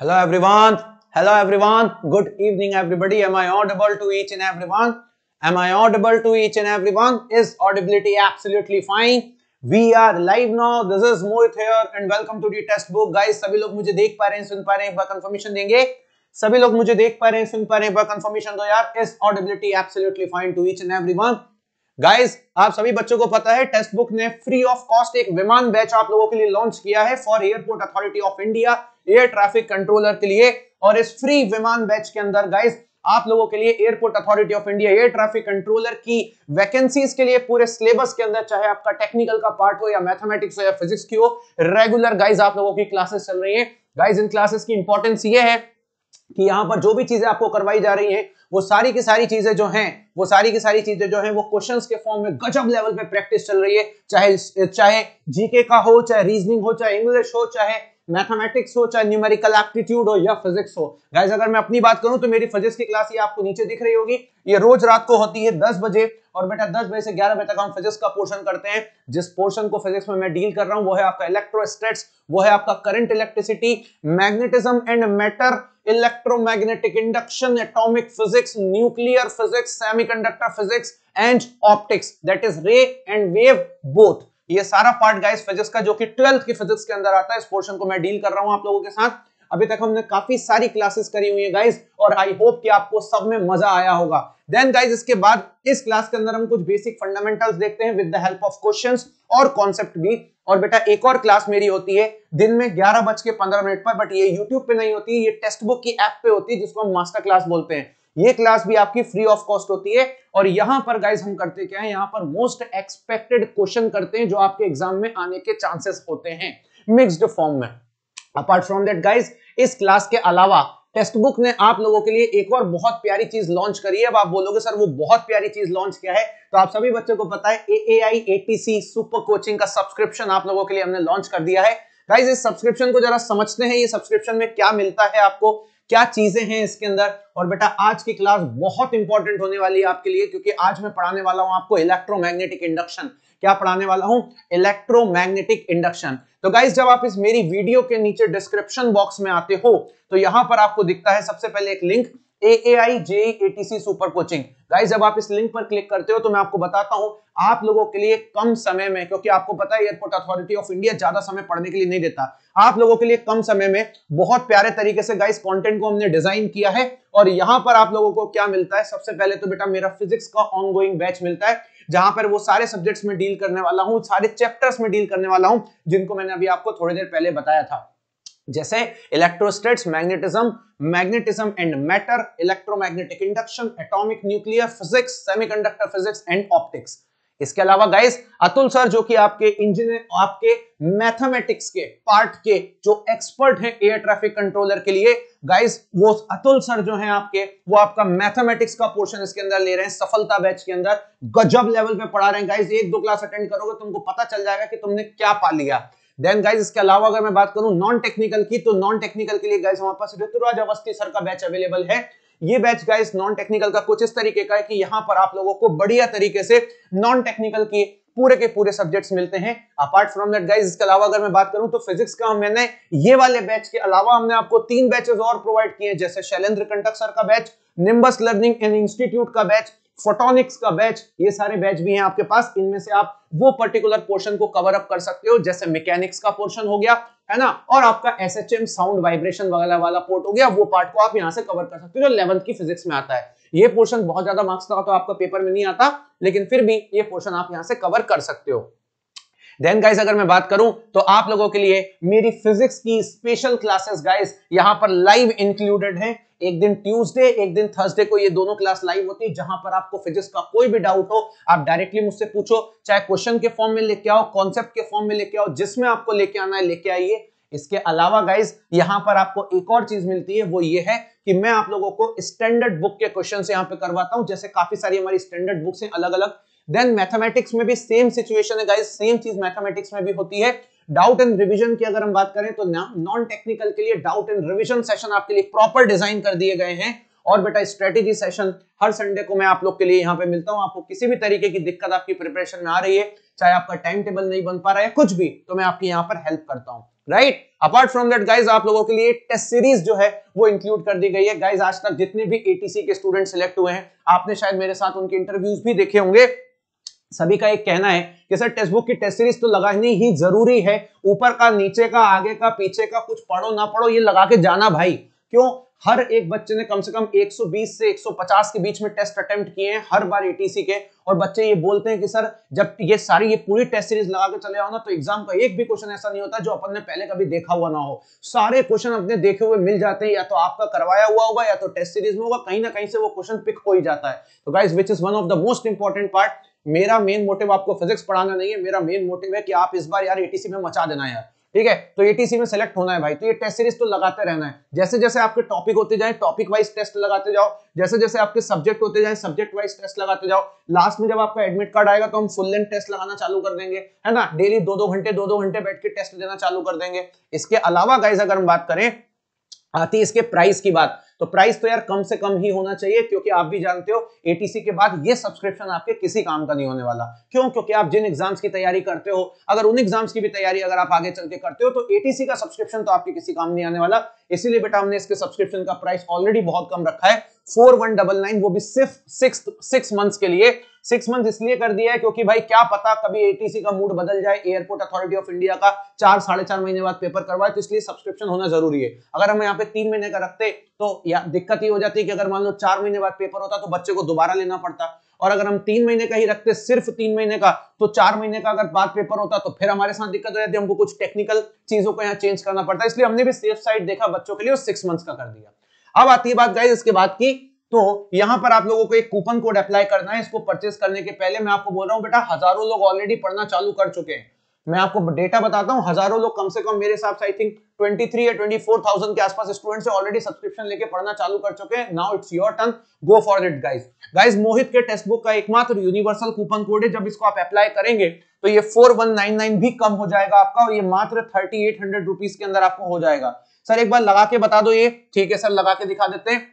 Hello everyone. Hello everyone. Good evening everybody. Am I audible to each and everyone? Am I audible to each and everyone? Is audibility absolutely fine? We are live now this is Mohit here and welcome to the Testbook guys सभी लोग मुझे देख पा रहे हैं सुन पा रहे हैं एक बार कंफर्मेशन देंगे सभी लोग मुझे देख पा रहे हैं सुन पा रहे हैं एक बार कंफर्मेशन दो यार is audibility absolutely fine to each and everyone guys आप सभी बच्चों को पता है टेस्ट बुक ने फ्री ऑफ कॉस्ट एक विमान बैच आप लोगों के लिए लॉन्च किया है for airport authority of India air traffic controller के लिए और इस फ्री विमान बैच के अंदर गाइस आप लोगों के लिए airport authority of India air traffic controller की वैकेंसीज के लिए पूरे सिलेबस के अंदर चाहे आपका टेक्निकल का पार्ट हो या मैथमेटिक्स हो या फिजिक्स की हो रेगुलर गाइज आप लोगों की क्लासेस चल रही है गाइज इन क्लासेस की इंपॉर्टेंस ये है कि यहाँ पर जो भी चीजें आपको करवाई जा रही हैं वो सारी की सारी चीजें जो हैं वो सारी की सारी चीजें जो हैं वो क्वेश्चंस के फॉर्म में गजब लेवल पे प्रैक्टिस चल रही है चाहे चाहे जीके का हो चाहे रीजनिंग हो चाहे इंग्लिश हो चाहे मैथमेटिक्स हो चाहे न्यूमेरिकल एप्टीट्यूड हो या फिजिक्स हो गाइज अगर मैं अपनी बात करूं तो मेरी फिजिक्स की क्लास ये आपको नीचे दिख रही होगी ये रोज रात को होती है दस बजे और बेटा दस बजे से ग्यारह बजे तक हम फिजिक्स का पोर्शन करते हैं जिस पोर्शन को फिजिक्स में मैं डील कर रहा हूं वो है आपका इलेक्ट्रोस्टेट्स वो है आपका current electricity magnetism and matter electromagnetic induction atomic physics nuclear physics semiconductor physics and optics that is ray and wave both ये सारा पार्ट गाइस फिजिक्स का जो कि ट्वेल्थ की फिजिक्स के अंदर आता है इस पोर्शन को मैं डील कर रहा हूं आप लोगों के साथ अभी तक हमने काफी सारी क्लासेस करी हुई है गाइस और आई होप कि आपको सब में मजा आया होगा देन गाइस इसके बाद इस क्लास के अंदर हम कुछ बेसिक फंडामेंटल्स देखते हैं with the help of questions और कॉन्सेप्ट भी और बेटा एक और क्लास मेरी होती है दिन में ग्यारह बज के पंद्रह मिनट पर बट ये यूट्यूब पे नहीं होती ये टेक्स्ट बुक की एप पे होती है जिसको हम मास्टर क्लास बोलते हैं ये क्लास भी आपकी फ्री ऑफ कॉस्ट होती है और यहां पर गाइज हम करते क्या है यहां पर मोस्ट एक्सपेक्टेड क्वेश्चन करते हैं जो आपके एग्जाम में आने के चांसेस होते हैं मिक्सड फॉर्म में अपार्ट फ्रॉम दैट गाइज इस क्लास के अलावा टेक्स्ट बुक ने आप लोगों के लिए एक और बहुत प्यारी चीज लॉन्च करी है अब आप बोलोगे सर वो बहुत प्यारी चीज लॉन्च किया है तो आप सभी बच्चों को पता है A A I A T C super coaching का सब्सक्रिप्शन आप लोगों के लिए हमने लॉन्च कर दिया है गाइज इस सब्सक्रिप्शन को जरा समझते हैं ये सब्सक्रिप्शन में क्या मिलता है आपको क्या चीजें हैं इसके अंदर और बेटा आज की क्लास बहुत इंपॉर्टेंट होने वाली है आपके लिए क्योंकि आज मैं पढ़ाने वाला हूं आपको इलेक्ट्रोमैग्नेटिक इंडक्शन क्या पढ़ाने वाला हूं इलेक्ट्रोमैग्नेटिक इंडक्शन तो गाइज जब आप इस मेरी वीडियो के नीचे डिस्क्रिप्शन बॉक्स में आते हो तो यहां पर आपको दिखता है सबसे पहले एक लिंक सुपर कोचिंग गाइस जब आप इस लिंक पर क्लिक करते हो तो मैं आपको बताता आप लोगों के लिए कम समय में क्योंकि आपको पता है एयरपोर्ट अथॉरिटी ऑफ इंडिया ज्यादा समय पढ़ने के लिए नहीं देता आप लोगों के लिए कम समय में बहुत प्यारे तरीके से गाइस कंटेंट को हमने डिजाइन किया है और यहाँ पर आप लोगों को क्या मिलता है सबसे पहले तो बेटा मेरा फिजिक्स का ऑनगोइंग बैच मिलता है जहां पर वो सारे सब्जेक्ट्स में डील करने वाला हूँ सारे चैप्टर्स में डील करने वाला हूँ जिनको मैंने अभी आपको थोड़ी देर पहले बताया था जैसे electrostatics magnetism magnetism and matter electromagnetic induction atomic nuclear physics semiconductor physics and optics इसके अलावा गाइस अतुल सर जो कि आपके इंजीनियर आपके मैथमेटिक्स के पार्ट के जो एक्सपर्ट हैं एयर ट्रैफिक कंट्रोलर के लिए गाइस वो अतुल सर जो हैं आपके वो आपका मैथमेटिक्स का पोर्शन इसके अंदर ले रहे हैं सफलता बैच के अंदर गजब लेवल पे पढ़ा रहे हैं गाइस एक दो क्लास अटेंड करोगे तुमको पता चल जाएगा कि तुमने क्या पा लिया देन गाइज इसके अलावा अगर मैं बात करूं नॉन टेक्निकल की तो नॉन टेक्निकल के लिए गाइज हमारे पास ऋतुराज अवस्थी सर का बैच अवेलेबल है ये बैच गाइस नॉन टेक्निकल का कुछ इस तरीके का है कि यहां पर आप लोगों को बढ़िया तरीके से नॉन टेक्निकल की पूरे के पूरे सब्जेक्ट्स मिलते हैं अपार्ट फ्रॉम दैट गाइस इसके अलावा अगर मैं बात करूं तो फिजिक्स का मैंने ये वाले बैच के अलावा हमने आपको तीन बैचेस और प्रोवाइड किए हैं जैसे शैलेंद्र कंटक सर का batch Nimbus learning and institute का बैच फोटोनिक्स का बैच ये सारे बैच भी हैं आपके पास इनमें से आप वो पर्टिकुलर पोर्शन को कवर अप कर सकते हो जैसे मैकेनिक्स का पोर्शन हो गया है ना और आपका S H M sound vibration वगैरह वाला पोर्ट हो गया वो पार्ट को आप यहाँ से कवर कर सकते हो जो इलेवंथ की फिजिक्स में आता है ये पोर्शन बहुत ज्यादा मार्क्स का तो आपका पेपर में नहीं आता लेकिन फिर भी ये पोर्शन आप यहाँ से कवर कर सकते हो देन गाइज अगर मैं बात करूं तो आप लोगों के लिए मेरी फिजिक्स की स्पेशल क्लासेस गाइज यहां पर लाइव इंक्लूडेड हैं एक दिन ट्यूसडे एक दिन थर्सडे को ये दोनों क्लास लाइव होती है जहां पर आपको फिजिक्स का कोई भी डाउट हो आप डायरेक्टली मुझसे पूछो चाहे क्वेश्चन के फॉर्म में लेके आओ कॉन्सेप्ट के फॉर्म में लेके आओ जिसमें आपको लेके आना है लेके आइए इसके अलावा गाइज यहां पर आपको एक और चीज मिलती है वो ये है कि मैं आप लोगों को स्टैंडर्ड बुक के क्वेश्चन यहाँ पे करवाता हूँ जैसे काफी सारी हमारी स्टैंडर्ड बुक्स हैं अलग अलग देन मैथमेटिक्स में भी सेम सिचुएशन है गाइज सेम चीज मैथमेटिक्स में भी होती है डाउट एंड रिविजन की अगर हम बात करें तो नॉन टेक्निकल के लिए डाउट एंड रिविजन सेशन आपके लिए प्रॉपर डिजाइन कर दिए गए हैं और बेटा स्ट्रेटेजी सेशन हर संडे को मैं आप लोग के लिए यहाँ पे मिलता हूँ आपको किसी भी तरीके की दिक्कत आपकी प्रिपरेशन में आ रही है चाहे आपका टाइम टेबल नहीं बन पा रहा है कुछ भी तो मैं आपकी यहाँ पर हेल्प करता हूँ right apart from that guys आप लोगों के लिए टेस्ट सीरीज जो है वो इंक्लूड कर दी गई है गाइज आज तक जितने भी एटीसी के स्टूडेंट सिलेक्ट हुए हैं आपने शायद मेरे साथ उनके इंटरव्यूज भी देखे होंगे सभी का एक कहना है कि सर टेक्स्ट बुक की टेस्ट सीरीज तो लगानी ही जरूरी है ऊपर का नीचे का आगे का पीछे का कुछ पढ़ो ना पढ़ो ये लगा के जाना भाई क्यों हर एक बच्चे ने कम से कम 120 से 150 के बीच में टेस्ट अटेम्प्ट किए हैं हर बार एटीसी के और बच्चे ये बोलते हैं कि सर जब ये सारी ये पूरी टेस्ट सीरीज लगा के चले आओ ना तो एग्जाम का एक भी क्वेश्चन ऐसा नहीं होता जो अपन ने पहले कभी देखा हुआ ना हो सारे क्वेश्चन अपने देखे हुए मिल जाते हैं या तो आपका करवाया हुआ होगा या तो टेस्ट सीरीज में होगा कहीं ना कहीं से वो क्वेश्चन पिक हो ही जाता है तो guys which is one of the most important part मेरा मेन मोटिव आपको फिजिक्स पढ़ाना नहीं है मेरा मेन मोटिव है कि आप इस बार यार एटीसी में मचा देना यार ठीक है तो एटीसी में सेलेक्ट होना है भाई तो ये टेस्ट सीरीज तो लगाते रहना है जैसे जैसे आपके टॉपिक होते जाए टॉपिक वाइज टेस्ट लगाते जाओ जैसे जैसे आपके सब्जेक्ट होते जाए सब्जेक्ट वाइज टेस्ट लगाते जाओ लास्ट में जब आपका एडमिट कार्ड आएगा तो हम फुल लेंथ टेस्ट लगाना चालू कर देंगे है ना डेली दो दो घंटे दो दो घंटे बैठ के टेस्ट देना चालू कर देंगे इसके अलावा गाइज अगर हम बात करें आती इसके प्राइस की बात तो प्राइस तो यार कम से कम ही होना चाहिए क्योंकि आप भी जानते हो एटीसी के बाद ये सब्सक्रिप्शन आपके किसी काम का नहीं होने वाला क्यों क्योंकि आप जिन एग्जाम्स की तैयारी करते हो अगर उन एग्जाम्स की भी तैयारी अगर आप आगे चल के करते हो तो एटीसी का सब्सक्रिप्शन तो आपके किसी काम नहीं आने वाला इसीलिए बेटा हमने इसके सब्सक्रिप्शन का प्राइस ऑलरेडी बहुत कम रखा है फोर वन डबल नाइन वो भी सिर्फ सिक्स सिक्स मंथ्स के लिए सिक्स मंथ इसलिए कर दिया है क्योंकि भाई क्या पता कभी एटीसी का मूड बदल जाए एयरपोर्ट अथॉरिटी ऑफ इंडिया का चार साढ़े चार महीने बाद पेपर करवाए तो इसलिए सब्सक्रिप्शन होना जरूरी है अगर हम यहाँ पे तीन महीने का रखते तो या दिक्कत ये हो जाती कि अगर मान लो चार महीने बाद पेपर होता तो बच्चे को दोबारा लेना पड़ता और अगर हम तीन महीने का ही रखते सिर्फ तीन महीने का तो चार महीने का अगर बाद पेपर होता तो फिर हमारे साथ दिक्कत हो जाती हमको कुछ टेक्निकल चीजों को यहाँ चेंज करना पड़ता इसलिए हमने भी सेफ साइड देखा बच्चों के लिए और सिक्स मंथ का कर दिया अब आती है बात गाइज इसके बाद की तो यहां पर आप लोगों को एक कूपन कोड अप्लाई करना है इसको परचेस करने के पहले मैं आपको बोल रहा हूँ बेटा हजारों लोग ऑलरेडी पढ़ना चालू कर चुके हैं मैं आपको डेटा बताता हूँ हजारों लोग कम से कम मेरे हिसाब से आई थिंक 23 या 24,000 के आसपास से ऑलरेडी सब्सक्रिप्शन लेके पढ़ना चालू कर चुके हैं now it's your turn go for it guys guys Mohit के टेक्स्ट बुक का एकमात्र यूनिवर्सल कूपन कोड है जब इसको आप अप्लाई करेंगे तो ये फोर भी कम हो जाएगा आपका और ये मात्र थर्टी रुपीस के अंदर आपको हो जाएगा सर एक बार लगा के बता दो ये ठीक है सर लगा के दिखा देते हैं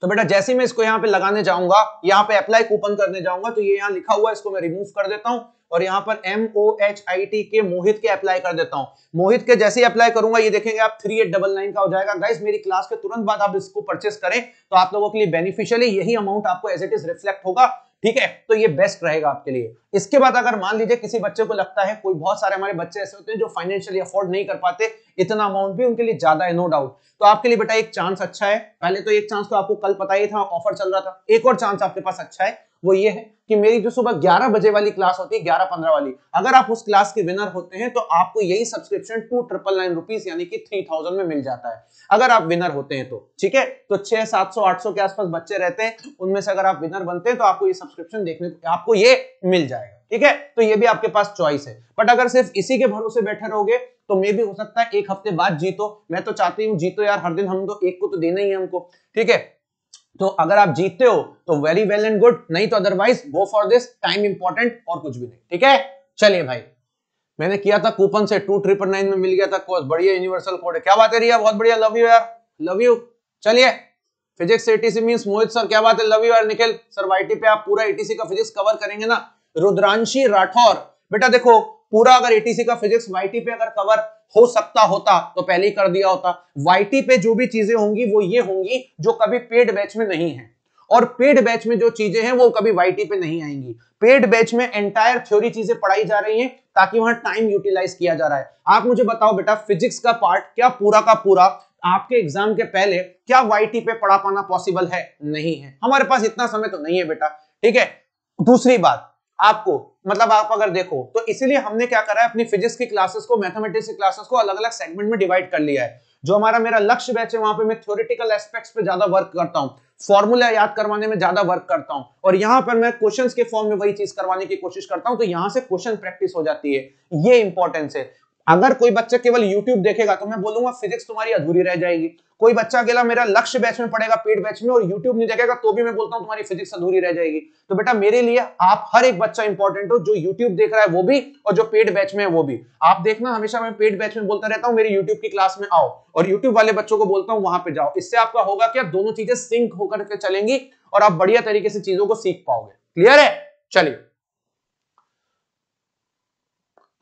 तो बेटा जैसे मैं इसको यहाँ पे लगाने जाऊंगा यहाँ पे अप्लाई कूपन करने जाऊंगा तो ये यहाँ लिखा हुआ है इसको मैं रिमूव कर देता हूँ और यहाँ पर M O H I T के मोहित के अप्लाई कर देता हूँ मोहित के जैसे ही अप्लाई करूंगा ये देखेंगे आप थ्री एट डबल नाइन का हो जाएगा गाइस मेरी क्लास के तुरंत बाद आप इसको परचेस करें तो आप लोगों के लिए बेनिफिशियल है यही अमाउंट आपको एज इट इज रिफ्लेक्ट होगा ठीक है तो ये बेस्ट रहेगा आपके लिए इसके बाद अगर मान लीजिए किसी बच्चे को लगता है कोई बहुत सारे हमारे बच्चे ऐसे होते हैं जो फाइनेंशियली अफोर्ड नहीं कर पाते इतना अमाउंट भी उनके लिए ज्यादा है नो डाउट तो आपके लिए बेटा एक चांस अच्छा है पहले तो एक चांस तो आपको कल पता ही था ऑफर चल रहा था एक और चांस आपके पास अच्छा है वो ये है कि मेरी जो सुबह 11 बजे वाली क्लास होती है 11-15 वाली अगर आप उस क्लास के विनर होते हैं तो आपको यही subscription two triple nine rupees यानी कि थ्री थाउजेंड में मिल जाता है अगर आप विनर होते हैं तो ठीक है तो छह सात सौ आठ सौ के आसपास बच्चे रहते हैं उनमें से अगर आप विनर बनते हैं तो आपको ये सब्सक्रिप्शन देखने आपको ये मिल जाएगा ठीक है तो ये भी आपके पास चॉइस है बट अगर सिर्फ इसी के भरोसे बैठे रहोगे तो मैं भी हो सकता है एक हफ्ते बाद जीतो मैं तो चाहती हूँ जीतो यार हर दिन हम तो एक को तो देना ही है हमको ठीक है तो अगर आप जीतते हो तो वेरी वेल एंड गुड नहीं तो otherwise go for this time important और कुछ भी नहीं ठीक है चलिए भाई मैंने किया था कूपन से टू ट्रिपल नाइन में मिल गया था कोर्स बढ़िया यूनिवर्सल कोड है क्या बात है रिया बहुत बढ़िया लव यू यार लव यू चलिए physics ATC means Mohit sir क्या बात है लव यू यार निखिल सर वाईटी पे आप पूरा एटीसी का फिजिक्स कवर करेंगे ना रुद्रांशी राठौर बेटा देखो पूरा अगर एटीसी का फिजिक्स वाईटी पे अगर कवर हो सकता होता तो पहले ही कर दिया होता वाई पे जो भी चीजें होंगी वो ये होंगी जो कभी पेड बैच में नहीं है और पेड बैच में जो चीजें हैं वो कभी वाई पे नहीं आएंगी पेड बैच में एंटायर थ्योरी चीजें पढ़ाई जा रही हैं ताकि वहां टाइम यूटिलाइज किया जा रहा है आप मुझे बताओ बेटा फिजिक्स का पार्ट क्या पूरा का पूरा आपके एग्जाम के पहले क्या वाई पे पढ़ा पाना पॉसिबल है नहीं है हमारे पास इतना समय तो नहीं है बेटा ठीक है दूसरी बात आपको मतलब आप अगर देखो तो इसीलिए हमने क्या करा है अपनी फिजिक्स की क्लासेस को मैथमेटिक्स की क्लासेस को अलग अलग सेगमेंट में डिवाइड कर लिया है जो हमारा मेरा लक्ष्य बैच है वहां पे मैं थ्योरिटिकल एस्पेक्ट्स पे ज्यादा वर्क करता हूँ फॉर्मूला याद करवाने में ज्यादा वर्क करता हूँ और यहाँ पर मैं क्वेश्चन के फॉर्म में वही चीज करवाने की कोशिश करता हूँ तो यहाँ से क्वेश्चन प्रैक्टिस हो जाती है ये इंपॉर्टेंस है अगर कोई बच्चा केवल YouTube देखेगा तो मैं बोलूंगा फिजिक्स तुम्हारी अधूरी रह जाएगी कोई बच्चा अकेला मेरा लक्ष्य बैच में पड़ेगा पेड बैच में और YouTube नहीं देखेगा तो भी मैं बोलता हूँ तुम्हारी फिजिक्स अधूरी रह जाएगी तो बेटा मेरे लिए आप हर एक बच्चा इंपॉर्टेंट हो जो YouTube देख रहा है वो भी और जो पेड बैच में है वो भी आप देखना हमेशा मैं पेड बैच में बोलता रहता हूँ मेरे यूट्यूब की क्लास में आओ और यूट्यूब वाले बच्चों को बोलता हूँ वहां पर जाओ इससे आपका होगा क्या दोनों चीजें सिंक होकर चलेंगी और आप बढ़िया तरीके से चीजों को सीख पाओगे क्लियर है चलिए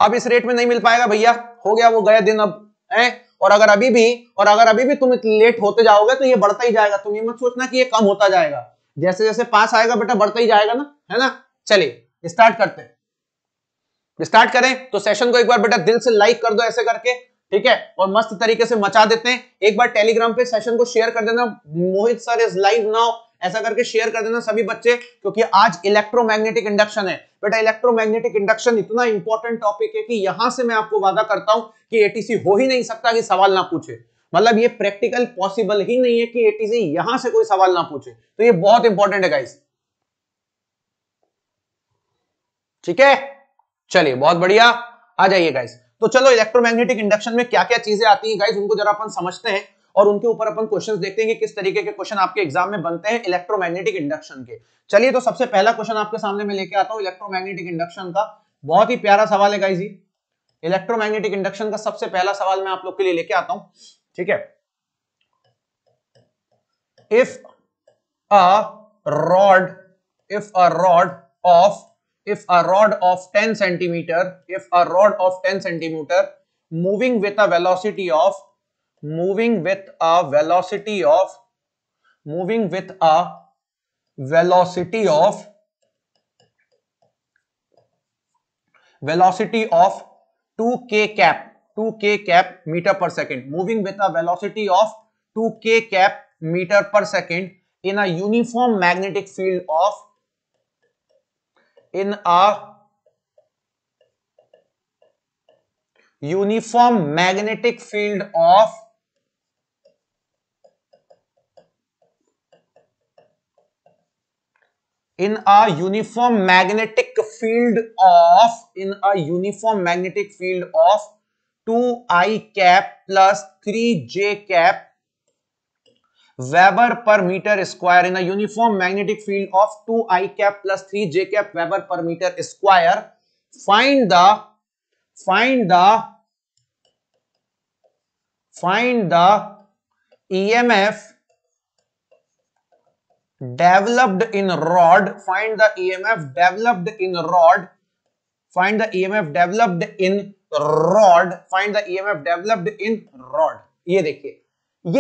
अब इस रेट में नहीं मिल पाएगा भैया हो गया वो गया दिन अब है और अगर अभी भी और अगर अभी भी तुम लेट होते जाओगे तो ये बढ़ता ही जाएगा तुम ये मत सोचना कि ये कम होता जाएगा जैसे जैसे पास आएगा बेटा बढ़ता ही जाएगा ना है ना चलिए स्टार्ट करते स्टार्ट करें तो सेशन को एक बार बेटा दिल से लाइक कर दो ऐसे करके ठीक है और मस्त तरीके से मचा देते हैं एक बार टेलीग्राम पे सेशन को शेयर कर देना Mohit sir is live now ऐसा करके शेयर कर देना सभी बच्चे क्योंकि आज इलेक्ट्रोमैग्नेटिक इंडक्शन है बेटा इलेक्ट्रोमैग्नेटिक इंडक्शन इतना इंपॉर्टेंट टॉपिक है कि यहां से मैं आपको वादा करता हूं कि एटीसी हो ही नहीं सकता कि सवाल ना पूछे मतलब ये प्रैक्टिकल पॉसिबल ही नहीं है कि एटीसी यहां से कोई सवाल ना पूछे तो ये बहुत इंपॉर्टेंट है गाइस ठीक है चलिए बहुत बढ़िया आ जाइए गाइस तो चलो इलेक्ट्रोमैग्नेटिक इंडक्शन में क्या क्या चीजें आती हैं गाइस उनको जरा अपन समझते हैं और उनके ऊपर अपन क्वेश्चन देखते हैं कि किस तरीके के क्वेश्चन आपके एग्जाम में बनते हैं इलेक्ट्रोमैग्नेटिक इंडक्शन के चलिए तो सबसे पहला क्वेश्चन आपके सामने में लेके आता हूँ इलेक्ट्रोमैग्नेटिक इंडक्शन का बहुत ही प्यारा सवाल है गाई जी इलेक्ट्रोमैग्नेटिक इंडक्शन का सबसे पहला सवाल मैं आप लोग के लिए लेके आता हूं ठीक है if a rod if a rod of if a rod of 10 centimetre if a rod of 10 centimetre moving with a velocity of moving with a velocity of moving with a velocity of velocity of 2k cap 2k cap meter per second moving with a velocity of 2k cap meter per second in a uniform magnetic field of in a uniform magnetic field of in a uniform magnetic field of in a uniform magnetic field of 2i cap plus 3j cap Weber per meter square in a uniform magnetic field of 2i cap plus 3j cap Weber per meter square find the find the find the EMF developed in rod find the emf developed in rod find the emf developed in rod find the emf developed in rod ये देखिए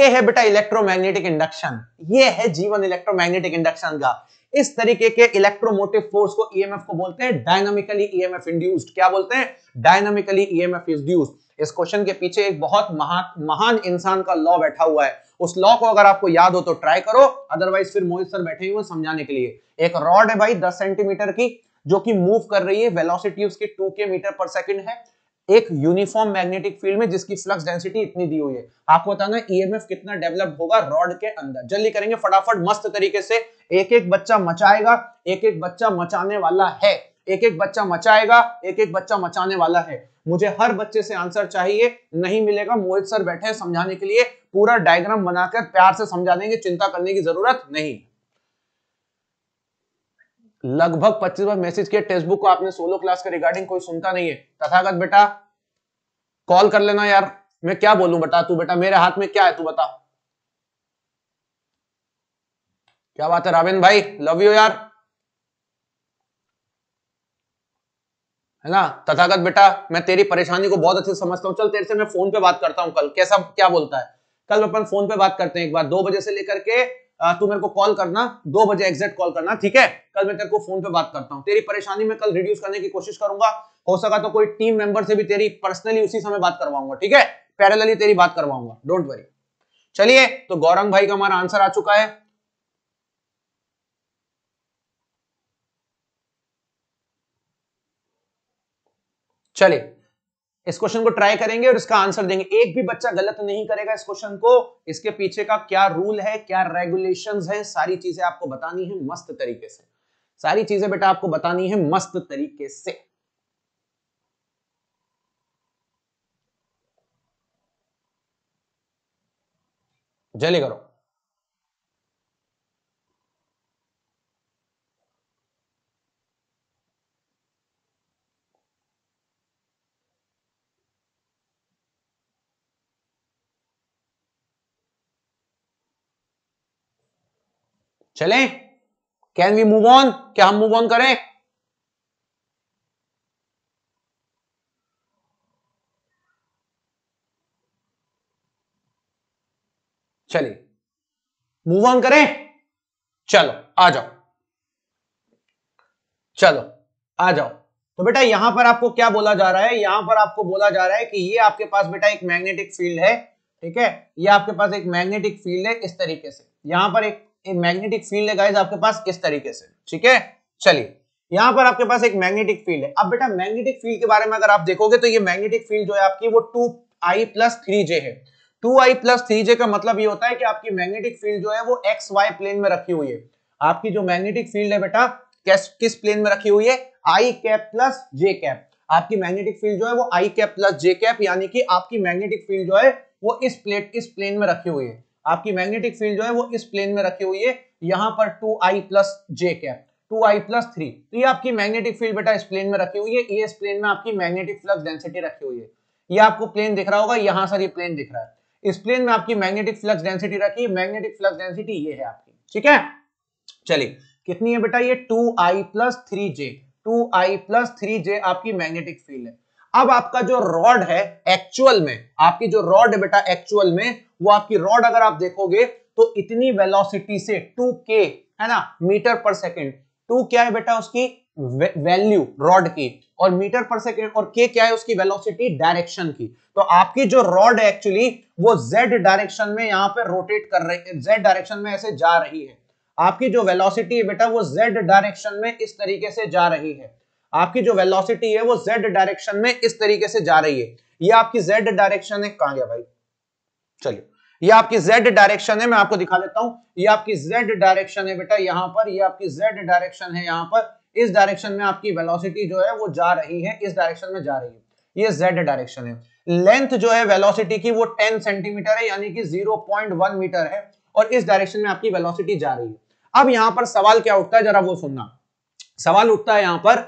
ये है बेटा electromagnetic induction ये है जीवन electromagnetic induction का इस तरीके के इलेक्ट्रोमोटिव फोर्स को ईएमएफ e को बोलते हैं डायनामिकली ईएमएफ इंड्यूस्ड क्या बोलते हैं डायनामिकली ईएमएफ इंड्यूस्ड इस क्वेश्चन के पीछे एक बहुत महा, महान इंसान का लॉ बैठा हुआ है उस लॉ को अगर आपको याद हो तो ट्राई करो अदरवाइज फिर मोहित सर बैठे हुए समझाने के लिए एक रॉड है भाई दस सेंटीमीटर की जो कि मूव कर रही है वेलोसिटी उसके टू के मीटर पर सेकंड है एक यूनिफॉर्म मैग्नेटिक फील्ड में जिसकी फ्लक्स डेंसिटी इतनी दी हुई है आपको बताना ईएमएफ e कितना डेवलप होगा रॉड के अंदर जल्दी करेंगे फटाफट मस्त तरीके से एक एक बच्चा मचाएगा एक एक बच्चा मचाने वाला है एक एक बच्चा मचाएगा एक एक बच्चा मचाने वाला है मुझे हर बच्चे से आंसर चाहिए नहीं मिलेगा मोहित सर बैठे हैं समझाने के लिए पूरा डायग्राम बनाकर प्यार से समझा देंगे चिंता करने की जरूरत नहीं लगभग पच्चीस बार मैसेज किया टेक्स्ट बुक को आपने सोलो क्लास के रिगार्डिंग कोई सुनता नहीं है तथागत बेटा कॉल कर लेना यार मैं क्या बोलूं बेटा तू बेटा मेरे हाथ में क्या है तू बता क्या बात है राबेन भाई लव यू यार है ना तथागत बेटा मैं तेरी परेशानी को बहुत अच्छे से समझता हूँ चल तेरे से मैं फोन पे बात करता हूँ कल कैसा क्या बोलता है कल अपन फोन पे बात करते हैं एक बार दो बजे से लेकर के तू मेरे को कॉल करना दो बजे एग्जैक्ट कॉल करना ठीक है कल मैं तेरे को फोन पे बात करता हूँ तेरी परेशानी में कल रिड्यूस करने की कोशिश करूंगा हो सका तो कोई टीम मेंबर से भी तेरी पर्सनली उसी समय बात करवाऊंगा ठीक है पैरेलली तेरी बात करवाऊंगा डोंट वरी चलिए तो गौरंग भाई का हमारा आंसर आ चुका है चलिए इस क्वेश्चन को ट्राई करेंगे और इसका आंसर देंगे एक भी बच्चा गलत नहीं करेगा इस क्वेश्चन को इसके पीछे का क्या रूल है क्या रेगुलेशंस हैं सारी चीजें आपको बतानी है मस्त तरीके से सारी चीजें बेटा आपको बतानी है मस्त तरीके से जल्दी करो चलें कैन वी मूव ऑन क्या हम मूव ऑन करें चलिए मूव ऑन करें चलो आ जाओ चलो आ जाओ तो बेटा यहां पर आपको क्या बोला जा रहा है यहां पर आपको बोला जा रहा है कि ये आपके पास बेटा एक मैग्नेटिक फील्ड है ठीक है ये आपके पास एक मैग्नेटिक फील्ड है इस तरीके से यहां पर एक मैग्नेटिक फील्ड है गाइज आपके पास इस तरीके से ठीक है चलिए यहां पर आपके पास एक मैग्नेटिक फील्ड है अब बेटा मैग्नेटिक फील्ड के बारे में अगर आप देखोगे तो ये मैग्नेटिक फील्ड जो है आपकी वो two I plus three J है two I plus three J का मतलब ये होता है कि आपकी मैग्नेटिक फील्ड जो है वो एक्स वाई प्लेन में रखी हुई है आपकी जो मैग्नेटिक फील्ड है बेटा किस प्लेन में रखी हुई है I cap plus J cap आपकी मैग्नेटिक फील्ड जो है वो I cap plus J cap यानी कि आपकी मैग्नेटिक फील्ड जो है वो इस प्लेट इस प्लेन में रखी हुई है आपकी मैग्नेटिक फील्ड जो है वो इस प्लेन में रखी हुई है यहां पर two I plus J cap two I plus three तो ये आपकी मैग्नेटिक फील्ड बेटा इस प्लेन में रखी हुई है ये इस प्लेन में आपकी मैग्नेटिक फ्लक्स डेंसिटी रखी हुई है ये आपको प्लेन दिख रहा होगा यहां सर ये प्लेन दिख रहा है इस प्लेन में आपकी मैग्नेटिक फ्लक्स डेंसिटी रखी है मैग्नेटिक फ्लक्स डेंसिटी ये है आपकी ठीक है चलिए कितनी है बेटा ये two I plus three J two I plus three J आपकी मैग्नेटिक फील्ड है अब आपका जो रॉड है एक्चुअल में आपकी जो रॉड है बेटा एक्चुअल में वो आपकी रॉड अगर आप देखोगे तो इतनी वेलोसिटी से 2k है ना मीटर पर सेकेंड टू क्या है बेटा उसकी वैल्यू रॉड की और मीटर पर सेकेंड और के क्या है उसकी वेलोसिटी डायरेक्शन की तो आपकी जो रॉड है एक्चुअली वो जेड डायरेक्शन में यहां पे रोटेट कर रही है जेड डायरेक्शन में ऐसे जा रही है आपकी जो वेलोसिटी है बेटा वो जेड डायरेक्शन में इस तरीके से जा रही है आपकी जो वेलोसिटी है वो जेड डायरेक्शन में इस तरीके से जा रही है ये आपकी जेड डायरेक्शन है कहा गया भाई चलिए ये आपकी जेड डायरेक्शन है मैं आपको दिखा देता हूं ये आपकी जेड डायरेक्शन है बेटा यहां पर ये आपकी जेड डायरेक्शन है यहां पर इस डायरेक्शन में आपकी वेलोसिटी जो है वो जा रही है इस डायरेक्शन में जा रही है ये z डायरेक्शन है लेंथ जो है वेलोसिटी की वो 10 सेंटीमीटर है यानी कि 0.1 मीटर है और इस डायरेक्शन में आपकी वेलोसिटी जा रही है अब यहां पर सवाल क्या उठता है जरा वो सुनना सवाल उठता है यहां पर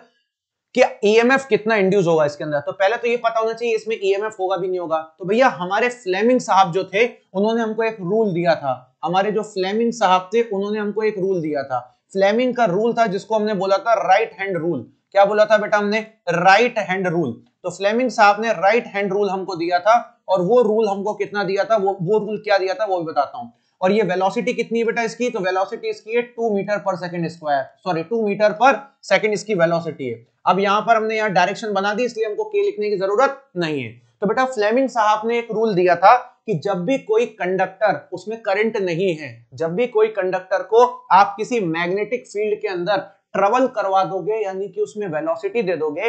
कि ईएमएफ e कितना इंड्यूस होगा इसके अंदर तो पहले तो ये पता होना चाहिए इसमें ईएमएफ e होगा भी नहीं होगा तो भैया हमारे फ्लेमिंग साहब जो थे उन्होंने हमको एक रूल दिया था हमारे जो फ्लेमिंग साहब थे उन्होंने हमको एक रूल दिया था फ्लेमिंग का रूल था जिसको हमने बोला था राइट हैंड रूल क्या बोला था बेटा हमने राइट हैंड रूल तो फ्लेमिंग साहब ने राइट हैंड रूल हमको दिया था और वो रूल हमको कितना दिया था वो वो रूल क्या दिया था वो भी बताता हूँ और ये वेलोसिटी कितनी बेटा इसकी तो वेलोसिटी इसकी है two metre per second square sorry two metre per second इसकी वेलोसिटी है अब यहां पर हमने यहाँ डायरेक्शन बना दी इसलिए हमको के लिखने की जरूरत नहीं है तो बेटा फ्लेमिंग साहब ने एक रूल दिया था कि जब भी कोई कंडक्टर उसमें करंट नहीं है जब भी कोई कंडक्टर को आप किसी मैग्नेटिक फील्ड के अंदर ट्रेवल करवा दोगे यानी कि उसमें वेलोसिटी दे दोगे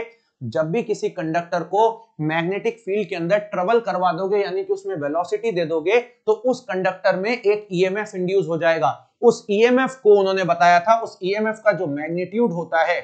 जब भी किसी कंडक्टर को मैग्नेटिक फील्ड के अंदर ट्रबल करवा दोगे यानी कि उसमें वेलोसिटी दे दोगे तो उस कंडक्टर में एक ईएमएफ e इंड्यूस हो जाएगा उस ईएमएफ e को उन्होंने बताया था उस ईएमएफ e का जो मैग्नीट्यूड होता है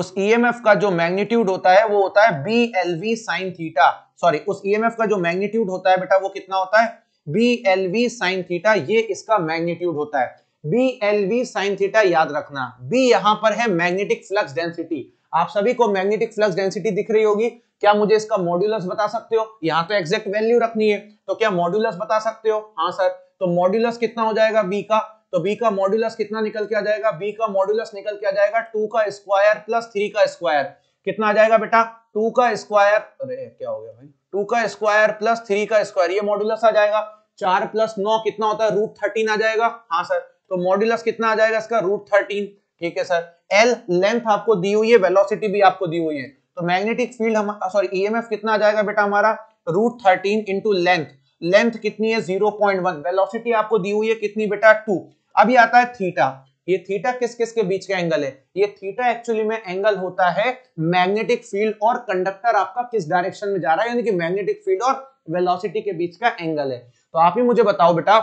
उस ईएमएफ का जो मैग्नीट्यूड होता है वो होता है B L V sine theta sorry उस ईएमएफ का जो मैग्नीट्यूड होता है बेटा वो कितना होता है B L V sine theta ये इसका मैग्नीट्यूड होता है B L V sine theta याद रखना बी यहां पर है मैग्नेटिक फ्लक्स डेंसिटी आप सभी को मैग्नेटिक फ्लक्स डेंसिटी दिख रही होगी क्या मुझे इसका मॉड्यूलस बता सकते हो यहाँ तो एक्जेक्ट वैल्यू रखनी है तो क्या मॉड्यूलस बता सकते हो हाँ सर तो मॉड्यूलस कितना हो जाएगा बी का तो बी का मॉड्यूलस कितना निकल के आ जाएगा बी का मॉड्यूलस निकल के आ जाएगा टू का स्क्वायर प्लस थ्री का स्क्वायर कितना आ जाएगा बेटा टू का स्क्वायर अरे क्या हो गया भाई टू का स्क्वायर प्लस थ्री का स्क्वायर ये मॉड्यूलस आ जाएगा चार प्लस नौ कितना होता है रूट थर्टीन आ जाएगा हाँ सर तो मॉड्यूलस कितना आ जाएगा इसका रूट थर्टीन ठीक है सर एल लेंथ आपको दी हुई है वेलोसिटी भी आपको दी हुई है तो मैग्नेटिक फील्ड हम सॉरी uh, ईएमएफ e कितना आ जाएगा बेटा हमारा root thirteen into length length कितनी है जीरो पॉइंट वन वेलोसिटी आपको दी हुई है कितनी बेटा टू अभी आता है थीटा ये थीटा किस किस के बीच का एंगल है ये थीटा एक्चुअली में एंगल होता है मैग्नेटिक फील्ड और कंडक्टर आपका किस डायरेक्शन में जा रहा है यानी कि मैग्नेटिक फील्ड और वेलोसिटी के बीच का एंगल है तो आप ही मुझे बताओ बेटा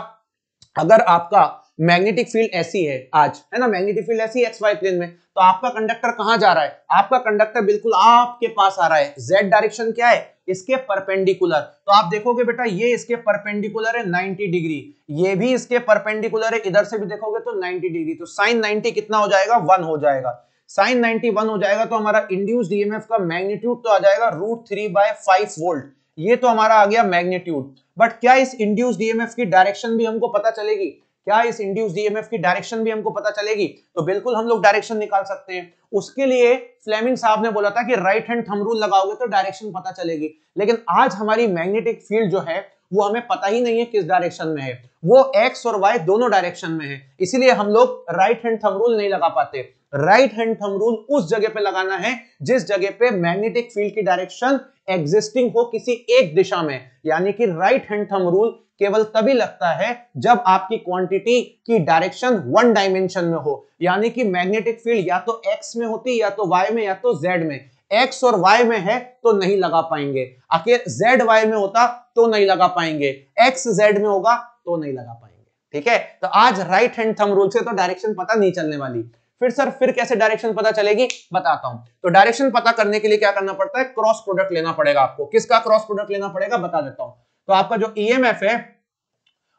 अगर आपका मैग्नेटिक फील्ड ऐसी है आज है ना मैग्नेटिक फील्ड ऐसी एक्स वाई प्लेन में तो आपका कंडक्टर कहाँ जा रहा है आपका कंडक्टर बिल्कुल आपके पास आ रहा है जेड डायरेक्शन क्या है इसके परपेंडिकुलर तो आप देखोगे बेटा ये इसके परपेंडिकुलर है 90 डिग्री ये भी इसके परपेंडिकुलर है इधर से भी देखोगे तो 90 डिग्री तो साइन 90 कितना हो जाएगा वन हो जाएगा साइन वन हो जाएगा तो हमारा इंड्यूस डीएमएफ e का मैग्नीट्यूड तो आ जाएगा root three by five volt ये तो हमारा आ गया मैग्नीट्यूड बट क्या इस इंड्यूस डीएमएफ e की डायरेक्शन भी हमको पता चलेगी क्या इस इंड्यूस डीएमएफ e की डायरेक्शन भी हमको पता चलेगी तो बिल्कुल हम लोग डायरेक्शन निकाल सकते हैं उसके लिए फ्लेमिंग साहब ने बोला था कि राइट हैंड थमरूल रूल लगाओगे तो डायरेक्शन पता चलेगी लेकिन आज हमारी मैग्नेटिक फील्ड जो है वो हमें पता ही नहीं है किस डायरेक्शन में है वो एक्स और वाई दोनों डायरेक्शन में है इसीलिए हम लोग राइट हैंड थमरूल रूल नहीं लगा पाते राइट हैंड थमरूल रूल उस जगह पे लगाना है जिस जगह पे मैग्नेटिक फील्ड की डायरेक्शन एग्जिस्टिंग हो किसी एक दिशा में यानी कि राइट हैंड थमरूल रूल केवल तभी लगता है जब आपकी क्वांटिटी की डायरेक्शन वन डायमेंशन में हो यानी कि मैग्नेटिक फील्ड या तो एक्स में होती या तो वाई में या तो जेड में एक्स और वाई में है तो नहीं लगा पाएंगे आखिर जेड वाई में होता तो नहीं लगा पाएंगे एक्स जेड में होगा तो नहीं लगा पाएंगे ठीक है तो आज राइट हैंड थम रूल से तो डायरेक्शन पता नहीं चलने वाली फिर सर फिर कैसे डायरेक्शन पता चलेगी बताता हूं तो डायरेक्शन पता करने के लिए क्या करना पड़ता है क्रॉस प्रोडक्ट लेना पड़ेगा आपको किसका क्रॉस प्रोडक्ट लेना पड़ेगा बता देता हूं तो आपका जो ई e है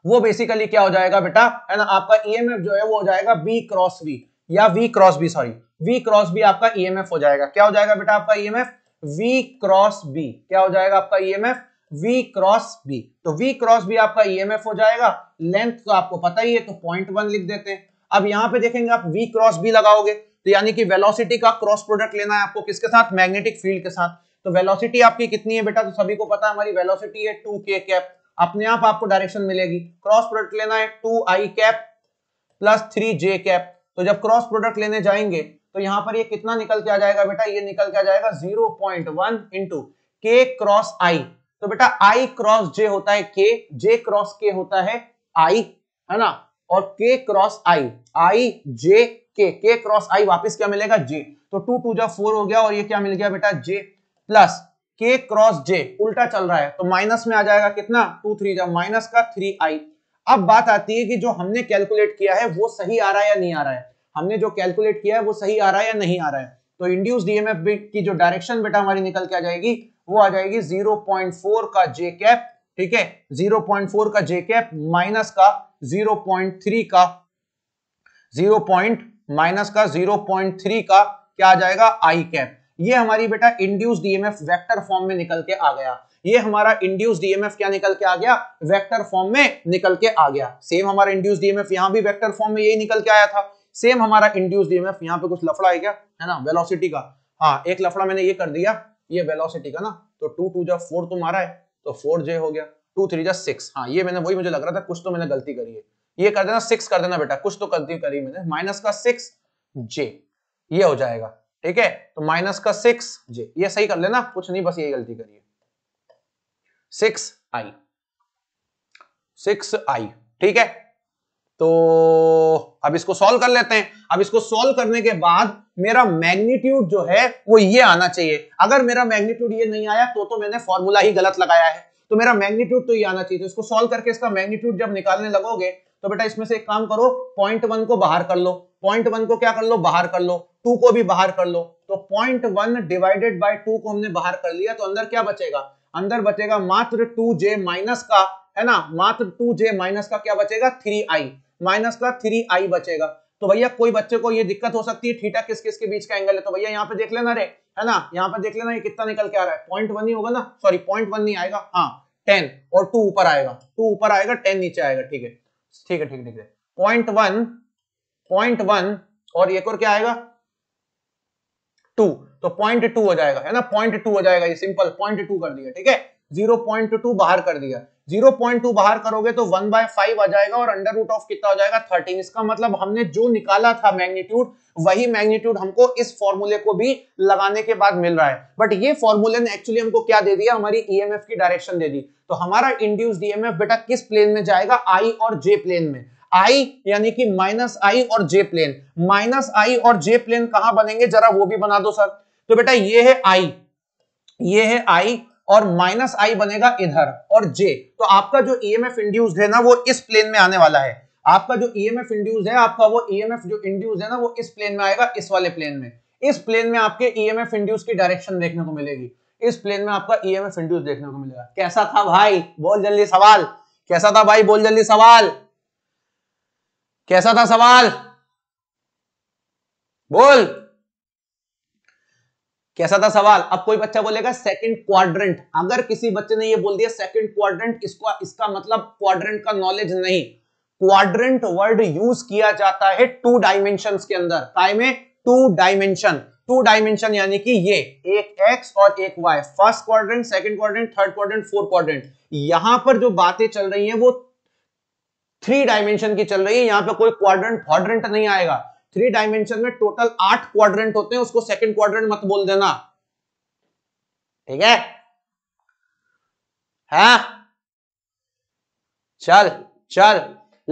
वो बेसिकली क्या हो जाएगा बेटा है ना आपका ई e जो है वो हो जाएगा बी क्रॉस वी या V cross B sorry V cross B आपका ई e हो जाएगा क्या हो जाएगा बेटा आपका ई V क्रॉस B क्या हो जाएगा आपका ईएमएफ V क्रॉस B तो V क्रॉस B आपका ईएमएफ हो जाएगा लेंथ तो आपको पता ही है तो पॉइंट वन लिख देते हैं अब यहां पे देखेंगे आप वी क्रॉस बी लगाओगे तो यानी कि वेलोसिटी का क्रॉस प्रोडक्ट लेना है आपको किसके साथ मैग्नेटिक फील्ड के साथ तो वेलोसिटी आपकी कितनी है बेटा तो सभी को पता है हमारी वेलोसिटी है टू के कैप अपने आप आपको डायरेक्शन मिलेगी क्रॉस प्रोडक्ट लेना है two I cap plus three J cap तो जब क्रॉस प्रोडक्ट लेने जाएंगे तो यहां पर ये कितना निकल के आ जाएगा बेटा ये निकल के आ जाएगा zero point one into K cross I तो बेटा आई क्रॉस जे होता है के जे क्रॉस के होता है आई है ना और के क्रॉस आई आई जे के के क्रॉस आई वापस क्या मिलेगा जे तो टू टू जब फोर हो गया और ये क्या मिल गया बेटा जे प्लस के क्रॉस जे उल्टा चल रहा है तो माइनस में आ जाएगा कितना टू थ्री जब माइनस का थ्री आई अब बात आती है कि जो हमने कैलकुलेट किया है वो सही आ रहा है या नहीं आ रहा है हमने जो कैलकुलेट किया है वो सही आ रहा है या नहीं आ रहा है तो इंड्यूस डीएमएफ की जो डायरेक्शन बेटा हमारी निकल के आ जाएगी वो आ जाएगी फोर का जे कैप ठीक है फोर का जे कैप माइनस का थ्री का पॉइंट माइनस का थ्री का क्या आ जाएगा आई कैप ये हमारी बेटा इंड्यूस डीएमएफ वेक्टर फॉर्म में निकल के आ गया ये हमारा इंड्यूस डीएमएफ e क्या निकल के आ गया वेक्टर फॉर्म में निकल के आ गया सेम हमारा इंड्यूस डीएमएफ यहां भी वेक्टर फॉर्म में यही निकल के आया था सेम हमारा इंड्यूस डीएमएफ यहां पे कुछ लफड़ा है क्या है ना वेलोसिटी का हाँ एक लफड़ा मैंने ये कर दिया ये वेलोसिटी का ना तो टू टू जब फोर तुम्हारा है तो फोर जे हो गया टू थ्री जब सिक्स हाँ ये मैंने वही मुझे लग रहा था कुछ तो मैंने गलती करी है ये कर देना सिक्स कर देना बेटा कुछ तो गलती करी मैंने माइनस का सिक्स जे ये हो जाएगा ठीक है तो माइनस का सिक्स जे ये सही कर लेना कुछ नहीं बस यही गलती करिए सिक्स आई सिक्स आई ठीक है तो अब इसको सॉल्व कर लेते हैं अब इसको सॉल्व करने के बाद मेरा मैग्नीट्यूड जो है वो ये आना चाहिए अगर मेरा मैग्नीट्यूड ये नहीं आया तो तो मैंने फॉर्मूला ही गलत लगाया है तो मेरा मैग्नीट्यूड तो ये आना चाहिए तो इसको सॉल्व करके इसका मैग्नीट्यूड जब निकालने लगोगे तो बेटा इसमें से एक काम करो पॉइंट वन को बाहर कर लो पॉइंट वन को क्या कर लो बाहर कर लो टू को भी बाहर कर लो तो point one divided by two को हमने बाहर कर लिया तो अंदर क्या बचेगा अंदर बचेगा मात्र टू जे माइनस का है ना मात्र टू जे माइनस का क्या बचेगा थ्री आई माइनस का थ्री आई बचेगा तो भैया कोई बच्चे को ये दिक्कत हो सकती है थीटा किस किस के बीच का एंगल है तो भैया यहाँ पे देख लेना रे है ना यहाँ पे देख लेना ये कितना निकल के आ रहा है पॉइंट वन ही होगा ना सॉरी पॉइंट वन नहीं आएगा हाँ टेन और टू ऊपर आएगा टू ऊपर आएगा टेन नीचे आएगा ठीक है ठीक है ठीक ठीक है पॉइंट वन पॉइंट वन और एक और क्या आएगा टू तो पॉइंट टू हो जाएगा है ना पॉइंट टू हो जाएगा ये सिंपल पॉइंट टू कर दिया ठीक है 0.2 बाहर कर दिया 0.2 बाहर करोगे तो 1 बाय फाइव आ जाएगा और अंडर रूट ऑफ कितना हो जाएगा 13 इसका मतलब हमने जो निकाला था मैग्नीट्यूड वही मैग्नीट्यूड हमको इस फॉर्मूले को भी लगाने के बाद मिल रहा है बट ये फॉर्मूले ने एक्चुअली हमको क्या दे दिया हमारी ईएमएफ e की डायरेक्शन दे दी तो हमारा इंड्यूस ईएमएफ e बेटा किस प्लेन में जाएगा आई और जे प्लेन में आई यानी कि माइनस आई और जे प्लेन माइनस आई और जे प्लेन कहां बनेंगे जरा वो भी बना दो सर तो बेटा ये है आई ये है आई और माइनस आई बनेगा इधर और जे तो आपका जो ई ईएमएफ इंड्यूस्ड है ना वो इस प्लेन में आने वाला है आपका जो ई ईएमएफ इंड्यूस्ड है आपका वो ई e ईएमएफ जो इंड्यूस्ड है ना वो इस प्लेन में आएगा इस वाले प्लेन में इस प्लेन में आपके ई ईएमएफ इंड्यूस की डायरेक्शन देखने को मिलेगी इस प्लेन में आपका ई ईएमएफ इंड्यूस देखने को मिलेगा कैसा था भाई बोल जल्दी सवाल कैसा था भाई बोल जल्दी सवाल कैसा था सवाल बोल कैसा था सवाल अब कोई बच्चा बोलेगा सेकंड क्वाड्रेंट अगर किसी बच्चे ने ये बोल दिया सेकंड क्वाड्रेंट इसको इसका मतलब क्वाड्रेंट का नॉलेज नहीं क्वाड्रेंट वर्ड यूज किया जाता है टू डायमेंशन के अंदर काय में टू डायमेंशन टू डायमेंशन यानी कि ये एक एक्स और एक y first quadrant second quadrant third quadrant fourth quadrant यहां पर जो बातें चल रही हैं वो थ्री डायमेंशन की चल रही है यहां पर कोई क्वाड्रेंट क्वाड्रेंट नहीं आएगा थ्री डायमेंशन में टोटल आठ क्वाड्रेंट होते हैं उसको सेकंड क्वाड्रेंट मत बोल देना ठीक है हाँ चल चल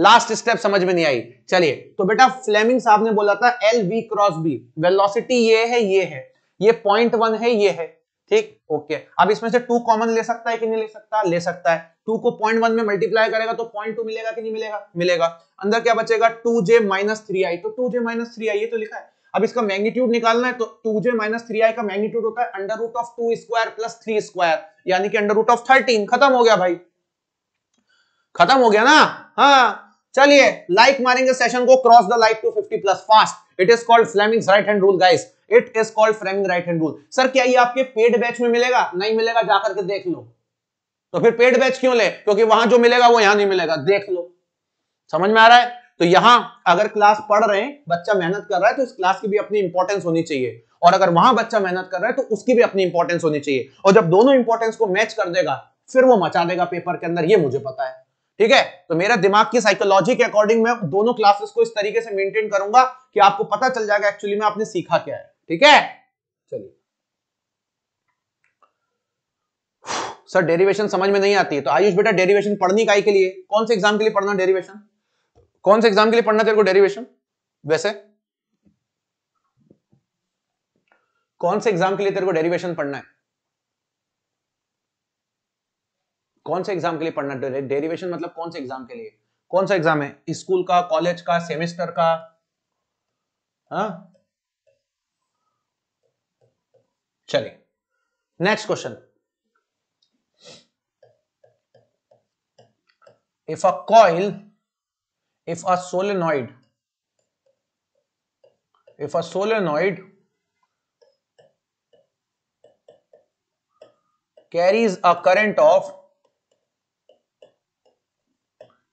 लास्ट स्टेप समझ में नहीं आई चलिए तो बेटा फ्लेमिंग साहब ने बोला था l v cross b velocity ये है ये है ये पॉइंट वन है ये है ठीक ओके अब इसमें से टू कॉमन ले सकता है कि नहीं ले सकता ले सकता है टू को पॉइंट वन में मल्टीप्लाई करेगा तो पॉइंट टू मिलेगा कि नहीं मिलेगा मिलेगा अंदर क्या बचेगा two j minus three i तो two j minus three i ये तो लिखा है अब इसका मैग्नीट्यूड निकालना है तो two j minus three i का मैग्नीट्यूड होता है under root of two square plus three square यानी कि अंडर रूट ऑफ थर्टीन खत्म हो गया भाई खत्म हो गया ना हाँ चलिए लाइक मारेंगे सेशन को cross the like to 50 plus fast it is called Fleming's right hand rule guys it is called Fleming right hand rule sir क्या ये आपके पेड बैच में मिलेगा नहीं मिलेगा जाकर के देख लो तो फिर पेड बैच क्यों ले क्योंकि वहां जो मिलेगा वो यहां नहीं मिलेगा देख लो समझ में आ रहा है तो यहां अगर क्लास पढ़ रहे हैं बच्चा मेहनत कर रहा है तो इस क्लास की भी अपनी इंपॉर्टेंस होनी चाहिए और अगर वहां बच्चा मेहनत कर रहा है तो उसकी भी अपनी इंपॉर्टेंस होनी चाहिए और जब दोनों इंपॉर्टेंस को मैच कर देगा फिर वो मचा देगा पेपर के अंदर ये मुझे पता है ठीक है तो मेरा दिमाग की साइकोलॉजी के अकॉर्डिंग मैं दोनों क्लासेस को इस तरीके से मेंटेन करूंगा कि आपको पता चल जाएगा एक्चुअली में आपने सीखा क्या है ठीक है चलिए सर डेरिवेशन समझ में नहीं आती है तो आयुष बेटा डेरिवेशन पढ़नी काई के लिए कौन से एग्जाम के लिए पढ़ना डेरिवेशन कौन से एग्जाम के लिए पढ़ना तेरे को डेरिवेशन वैसे कौन से एग्जाम के लिए तेरे को डेरिवेशन पढ़ना है कौन से एग्जाम के लिए पढ़ना डेरिवेशन मतलब कौन से एग्जाम के लिए कौन सा एग्जाम है स्कूल का कॉलेज का सेमेस्टर का हाँ? चलिए next question if a coil if a solenoid if a solenoid carries a current of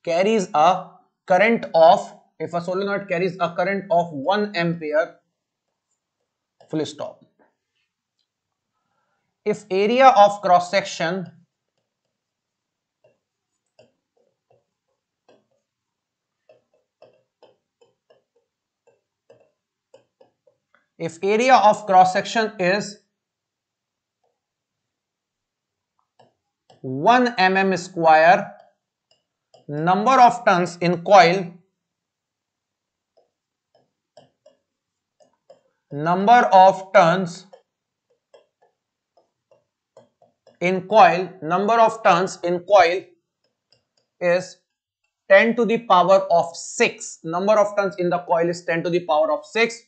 carries a current of, if a solenoid carries a current of 1 ampere, full stop. If area of cross section if area of cross section is 1 mm square number of turns in coil number of turns in coil number of turns in coil is 10 to the power of 6 number of turns in the coil is 10 to the power of 6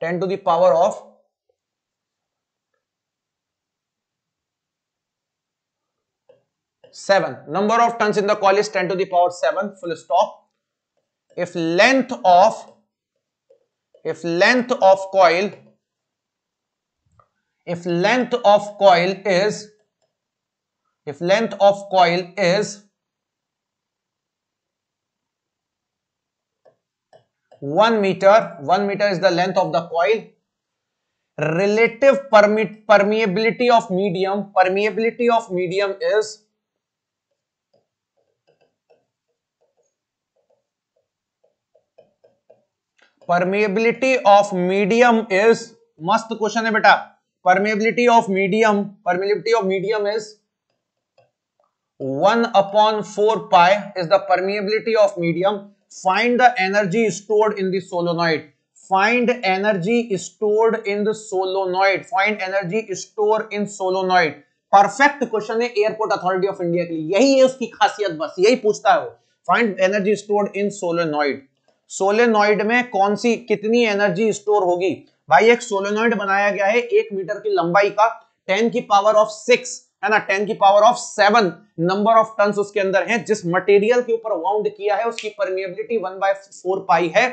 10 to the power of 7. Number of tons in the coil is 10 to the power 7 full stop. If length of if length of coil if length of coil is if length of coil is 1 meter 1 meter is the length of the coil relative permeability of medium permeability of medium is permeability of medium is मस्त question है बेटा permeability of medium permeability of medium is one upon four pi is the permeability of medium find the energy stored in the solenoid find energy stored in the solenoid find energy store in solenoid perfect question है airport authority of India के लिए यही है उसकी खासियत बस यही पूछता है वो find energy stored in solenoid solenoid में कौन सी कितनी एनर्जी स्टोर होगी भाई एक सोलेनॉइड बनाया गया है एक मीटर की लंबाई का टेन की पावर ऑफ सिक्स है ना टेन की power of seven number of turn उसके अंदर है जिस मटेरियल के ऊपर वाउंड किया है उसकी permeability one by four pi है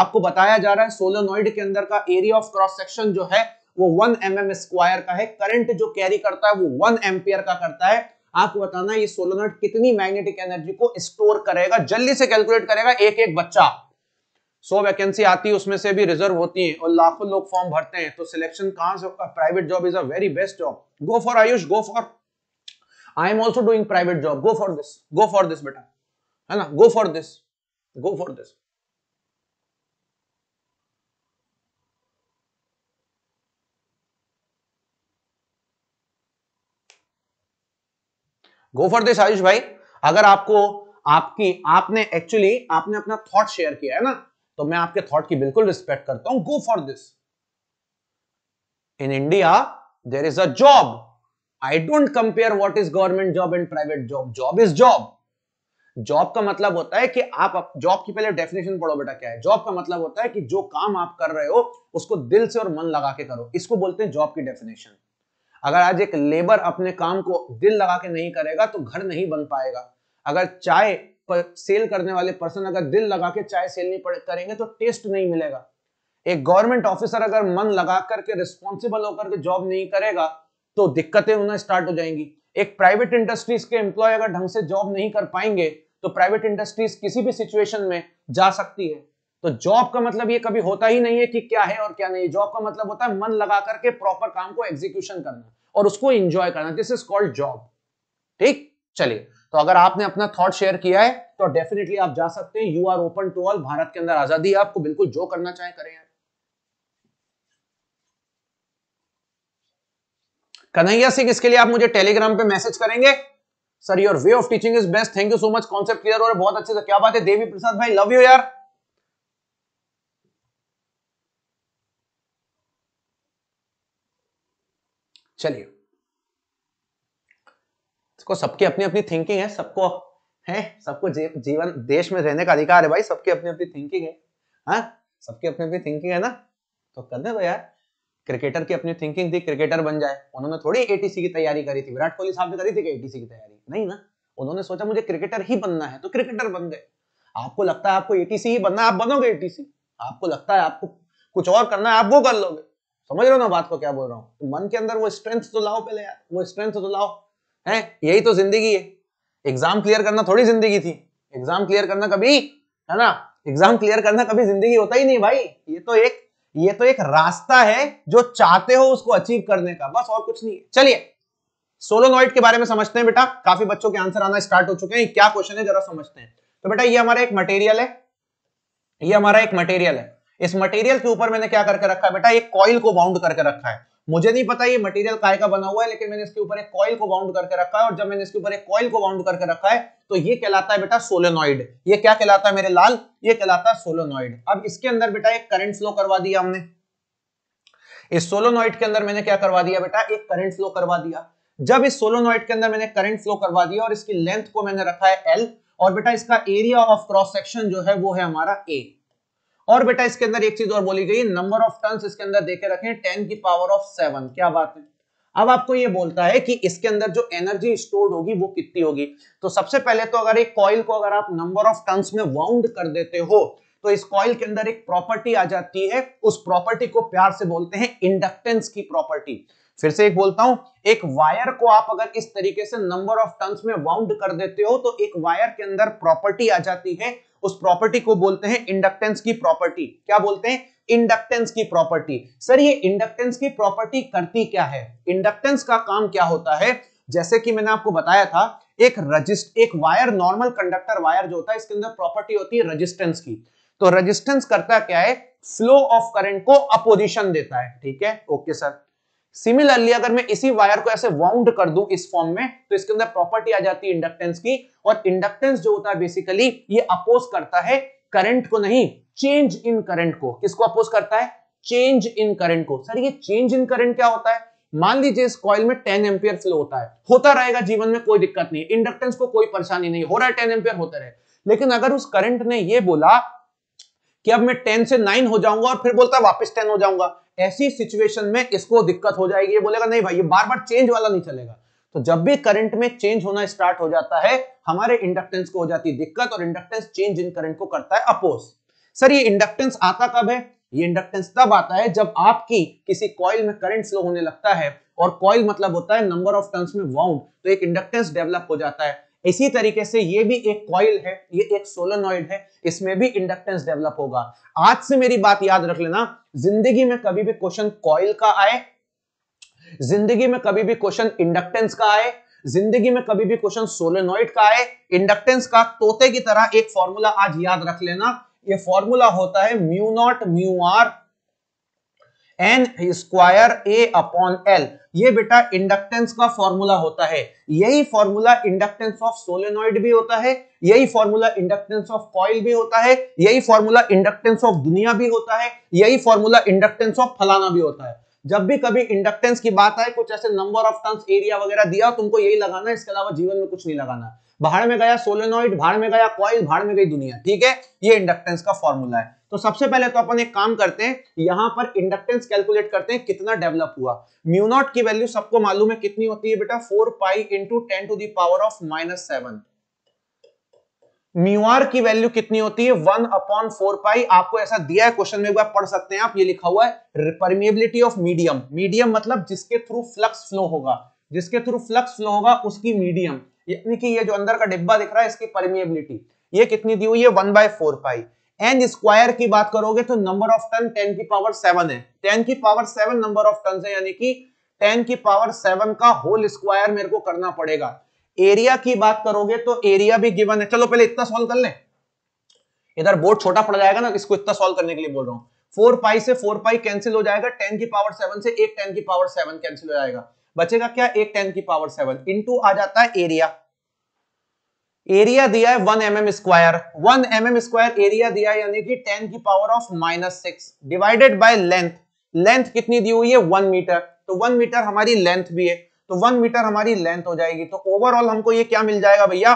आपको बताया जा रहा है सोलोनॉइड के अंदर का एरिया ऑफ क्रॉस सेक्शन जो है वो वन एम एम स्क्वायर का है करंट जो कैरी करता है वो वन एम्पियर का करता है आपको बताना ये सोलोनॉइड कितनी मैग्नेटिक एनर्जी को स्टोर करेगा जल्दी से कैलकुलेट करेगा एक एक बच्चा सौ वैकेंसी आती है उसमें से भी रिजर्व होती है और लाखों लोग फॉर्म भरते हैं तो सिलेक्शन कहां से private job is a very best job go for Ayush go for I am also doing private job go for this go for this बेटा है ना go for this go for this go for this Ayush भाई अगर आपको आपकी आपने actually आपने अपना थॉट शेयर किया है ना तो मैं आपके थॉट की बिल्कुल रिस्पेक्ट करता हूं go for this in India there is a job i don't compare what is government job and private job job is job job का मतलब होता है कि आप जॉब की पहले डेफिनेशन पढ़ो बेटा क्या है जॉब का मतलब होता है कि जो काम आप कर रहे हो उसको दिल से और मन लगा के करो इसको बोलते हैं जॉब की डेफिनेशन अगर आज एक लेबर अपने काम को दिल लगा के नहीं करेगा तो घर नहीं बन पाएगा अगर चाय पर, सेल करने वाले पर्सन अगर दिल लगा के चाय सेल नहीं करेंगे तो टेस्ट नहीं मिलेगा एक गवर्नमेंट ऑफिसर अगर मन लगा करके रिस्पॉन्सिबल होकर के जॉब नहीं करेगा तो दिक्कतें होना स्टार्ट हो जाएंगी एक प्राइवेट इंडस्ट्रीज के एम्प्लॉय अगर ढंग से जॉब नहीं कर पाएंगे तो प्राइवेट इंडस्ट्रीज किसी भी सिचुएशन में जा सकती है तो जॉब का मतलब ये कभी होता ही नहीं है कि क्या है और क्या नहीं जॉब का मतलब होता है मन लगा करके प्रॉपर काम को एग्जीक्यूशन करना और उसको एंजॉय करना दिस इज कॉल्ड जॉब ठीक चलिए तो अगर आपने अपना थॉट शेयर किया है तो डेफिनेटली आप जा सकते हैं you are open to all Bharat के अंदर आजादी आपको बिल्कुल जो करना चाहे करें यार कन्हैया सिंह इसके लिए आप मुझे टेलीग्राम पे मैसेज करेंगे sir your way of teaching is best thank you so much concept clear हो रहा है बहुत अच्छे से क्या बात है देवी प्रसाद भाई लव यू यार चलिए को सबकी अपनी अपनी थिंकिंग है सबको है सबको जीवन देश में रहने का अधिकार है भाई सबकी अपनी अपनी थिंकिंग है हाँ सबकी अपनी अपनी थिंकिंग है ना तो करने दो यार क्रिकेटर की अपनी थिंकिंग थी क्रिकेटर बन जाए उन्होंने थोड़ी एटीसी की तैयारी करी थी विराट कोहली साहब ने करी थी एटीसी की तैयारी नहीं ना उन्होंने सोचा मुझे क्रिकेटर ही बनना है तो क्रिकेटर बन गए आपको लगता है आपको एटीसी ही बनना आप बनोगे एटीसी आपको लगता है आपको कुछ और करना है आप वो कर लोगे समझ रहे हो ना बात को क्या बोल रहा हूँ तो मन के अंदर वो स्ट्रेंथ तो लाओ पहले यार वो स्ट्रेंथ तो लाओ है यही तो जिंदगी है एग्जाम क्लियर करना थोड़ी जिंदगी थी एग्जाम क्लियर करना कभी है ना एग्जाम क्लियर करना कभी जिंदगी होता ही नहीं भाई ये तो एक ये तो एक रास्ता है जो चाहते हो उसको अचीव करने का बस और कुछ नहीं है चलिए सोलोनॉइड के बारे में समझते हैं बेटा काफी बच्चों के आंसर आना स्टार्ट हो चुके हैं क्या क्वेश्चन है जरा समझते हैं तो बेटा ये हमारा एक मटेरियल है ये हमारा एक मटेरियल है इस मटेरियल के ऊपर मैंने क्या करके रखा है बेटा एक कॉइल को बाउंड करके रखा है मुझे नहीं पता ये मटेरियल काय का बना हुआ है लेकिन मैंने इसके ऊपर एक कॉइल को बाउंड करके रखा है और जब मैंने इसके ऊपर एक कॉइल को बाउंड करके रखा है तो ये कहलाता है बेटा सोलेनॉइड ये क्या कहलाता है मेरे लाल ये कहलाता है सोलेनॉइड अब इसके अंदर बेटा एक करंट फ्लो करवा दिया हमने इस सोलोनॉइड के अंदर मैंने क्या करवा दिया बेटा एक करंट फ्लो करवा दिया जब इस सोलोनॉइड के अंदर मैंने करंट फ्लो करवा दिया और इसकी लेंथ को मैंने रखा है एल और बेटा इसका एरिया ऑफ क्रॉस सेक्शन जो है वो है हमारा ए और बेटा इसके अंदर एक चीज और बोली गई नंबर ऑफ टर्न इसके अंदर देखे रखे टेन की पावर ऑफ सेवन क्या बात है अब आपको ये बोलता है कि इसके अंदर जो एनर्जी स्टोर्ड होगी वो कितनी होगी तो सबसे पहले तो अगर एक कॉइल को अगर आप नंबर ऑफ टन्स में वाउंड कर देते हो तो इस कॉइल के अंदर एक प्रॉपर्टी आ जाती है उस प्रॉपर्टी को प्यार से बोलते हैं इंडक्टेंस की प्रॉपर्टी फिर से एक बोलता हूं एक वायर को आप अगर इस तरीके से नंबर ऑफ टर्म्स में वाउंड कर देते हो तो एक वायर के अंदर प्रॉपर्टी आ जाती है उस प्रॉपर्टी को बोलते हैं इंडक्टेंस की प्रॉपर्टी क्या बोलते हैं इंडक्टेंस की प्रॉपर्टी सर ये इंडक्टेंस की प्रॉपर्टी करती क्या है इंडक्टेंस का काम क्या होता है जैसे कि मैंने आपको बताया था एक रजिस्ट एक वायर नॉर्मल कंडक्टर वायर जो होता है इसके अंदर प्रॉपर्टी होती है रजिस्टेंस की तो रजिस्टेंस करता क्या है फ्लो ऑफ करंट को अपोजिशन देता है ठीक है ओके सर सिमिलरली अगर मैं इसी वायर को ऐसे वाउंड कर दूं इस फॉर्म में तो इसके अंदर प्रॉपर्टी आ जाती है इंडक्टेंस की और इंडक्टेंस जो होता है बेसिकली ये अपोज करता है करंट को नहीं चेंज इन करंट को किसको अपोज करता है चेंज इन करंट को सर ये चेंज इन करंट क्या होता है मान लीजिए इस कॉइल में टेन एम्पियर फ्लो होता है होता रहेगा जीवन में कोई दिक्कत नहीं इंडक्टेंस को कोई परेशानी नहीं हो रहा है टेन एम्पियर होता रहे लेकिन अगर उस करंट ने यह बोला कि अब मैं 10 से 9 हो जाऊंगा और फिर बोलता है वापस 10 हो जाऊंगा ऐसी सिचुएशन में इसको दिक्कत हो जाएगी ये बोलेगा नहीं भाई ये बार बार चेंज वाला नहीं चलेगा तो जब भी करंट में चेंज होना स्टार्ट हो जाता है हमारे इंडक्टेंस को हो जाती है दिक्कत और इंडक्टेंस चेंज इन करंट को करता है अपोज सर ये इंडक्टेंस आता कब है ये इंडक्टेंस तब आता है जब आपकी किसी कॉइल में करंट फ्लो होने लगता है और कॉइल मतलब होता है नंबर ऑफ टर्न्स में वाउंड तो एक इंडक्टेंस डेवलप हो जाता है इसी तरीके से ये भी एक कॉइल है ये एक सोलोनॉइड है इसमें भी इंडक्टेंस डेवलप होगा आज से मेरी बात याद रख लेना जिंदगी में कभी भी क्वेश्चन कॉइल का आए जिंदगी में कभी भी क्वेश्चन इंडक्टेंस का आए जिंदगी में कभी भी क्वेश्चन सोलेनोइड का आए इंडक्टेंस का तोते की तरह एक फॉर्मूला आज याद रख लेना ये फॉर्मूला होता है mu naught mu r n square a upon l ये बेटा इंडक्टेंस का फॉर्मूला होता है यही फॉर्मूला इंडक्टेंस ऑफ सोलेनॉइड भी होता है यही फॉर्मूला इंडक्टेंस ऑफ कॉइल भी होता है यही फॉर्मूला इंडक्टेंस ऑफ दुनिया भी होता है यही फॉर्मूला इंडक्टेंस ऑफ फलाना भी होता है जब भी कभी इंडक्टेंस की बात आए कुछ ऐसे नंबर ऑफ टर्न्स एरिया वगैरह दिया तुमको यही लगाना है इसके अलावा जीवन में कुछ नहीं लगाना भाड़ में गया सोलेनोइड भाड़ में गया कॉइल भाड़ में गई दुनिया ठीक है ये इंडक्टेंस का फॉर्मूला है तो सबसे पहले तो अपन एक काम करते हैं यहां पर इंडक्टेंस कैलकुलेट करते हैं कितना डेवलप हुआ म्यूनोट की वैल्यू सबको मालूम है कितनी होती है बेटा four pi into ten to the power of minus seven mu r की वैल्यू कितनी होती है वन अपॉन फोर पाई आपको ऐसा दिया है क्वेश्चन में पढ़ सकते हैं आप ये लिखा हुआ है परमिएबिलिटी ऑफ मीडियम मीडियम मतलब जिसके थ्रू फ्लक्स फ्लो होगा जिसके थ्रू फ्लक्स फ्लो होगा उसकी मीडियम यानी कि ये जो अंदर का डिब्बा दिख रहा है इसकी परमिएबिलिटी ये कितनी दी हुई है one by four pi n square की बात करोगे तो नंबर ऑफ टन टेन की पावर सेवन है टेन की power seven number of turn है यानी कि टेन की पावर सेवन का होल स्क्वायर मेरे को करना पड़ेगा एरिया की बात करोगे तो एरिया भी गिवन है चलो पहले इतना सॉल्व कर ले इधर बोर्ड छोटा पड़ जाएगा ना इसको इतना सॉल्व करने के लिए बोल रहा हूँ फोर पाई से फोर पाई कैंसिल हो जाएगा टेन की पावर सेवन से एक टेन की पावर सेवन कैंसिल हो जाएगा बचेगा क्या एक टेन की पावर सेवन इंटू आ जाता है एरिया एरिया दिया है one m m square one m m square area दिया है यानी कि टेन की power of minus six divided by length length कितनी दी हुई है वन मीटर तो वन मीटर हमारी लेंथ भी है तो वन मीटर हमारी लेंथ हो जाएगी तो ओवरऑल हमको ये क्या मिल जाएगा भैया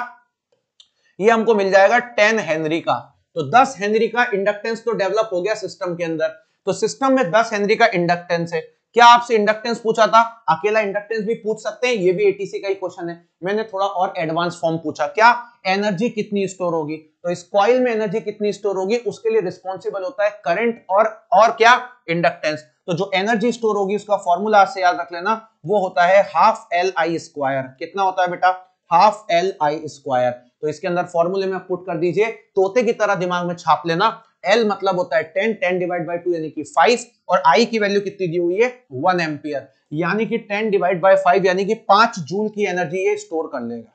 ये हमको मिल जाएगा टेन हेनरी का तो दस हेनरी का इंडक्टेंस तो डेवलप हो गया सिस्टम के अंदर तो सिस्टम में दस हेनरी का इंडक्टेंस है क्या आपसे इंडक्टेंस पूछा था अकेला इंडक्टेंस भी पूछ सकते हैं ये भी एटीसी का ही क्वेश्चन है मैंने थोड़ा और एडवांस फॉर्म पूछा क्या एनर्जी कितनी स्टोर होगी तो इस कॉइल में एनर्जी कितनी स्टोर होगी उसके लिए रिस्पॉन्सिबल होता है करंट और और क्या इंडक्टेंस तो जो एनर्जी स्टोर होगी उसका फॉर्मूला से याद रख लेना वो होता है हाफ एल आई स्क्वायर कितना होता है बेटा हाफ एल आई स्क्वायर तो इसके अंदर फॉर्मूले में पुट कर दीजिए तोते की तरह दिमाग में छाप लेना एल मतलब होता है ten ten divide by two यानी कि फाइव और आई की वैल्यू कितनी दी हुई है वन एम्पियर यानी कि टेन डिवाइड बाई फाइव यानी कि पांच जूल की एनर्जी ये स्टोर कर लेगा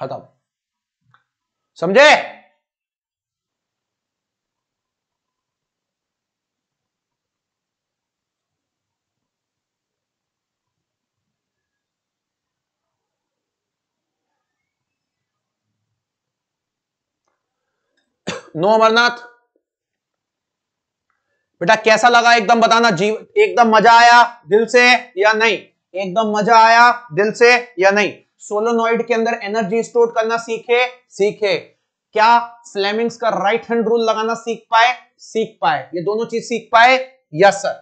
खत्म समझे नो अमरनाथ बेटा कैसा लगा एकदम बताना जीव एकदम मजा आया दिल से या नहीं एकदम मजा आया दिल से या नहीं सोलोनॉइड के अंदर एनर्जी स्टोर करना सीखे सीखे क्या फ्लेमिंग्स का राइट हैंड रूल लगाना सीख पाए सीख पाए ये दोनों चीज सीख पाए यस सर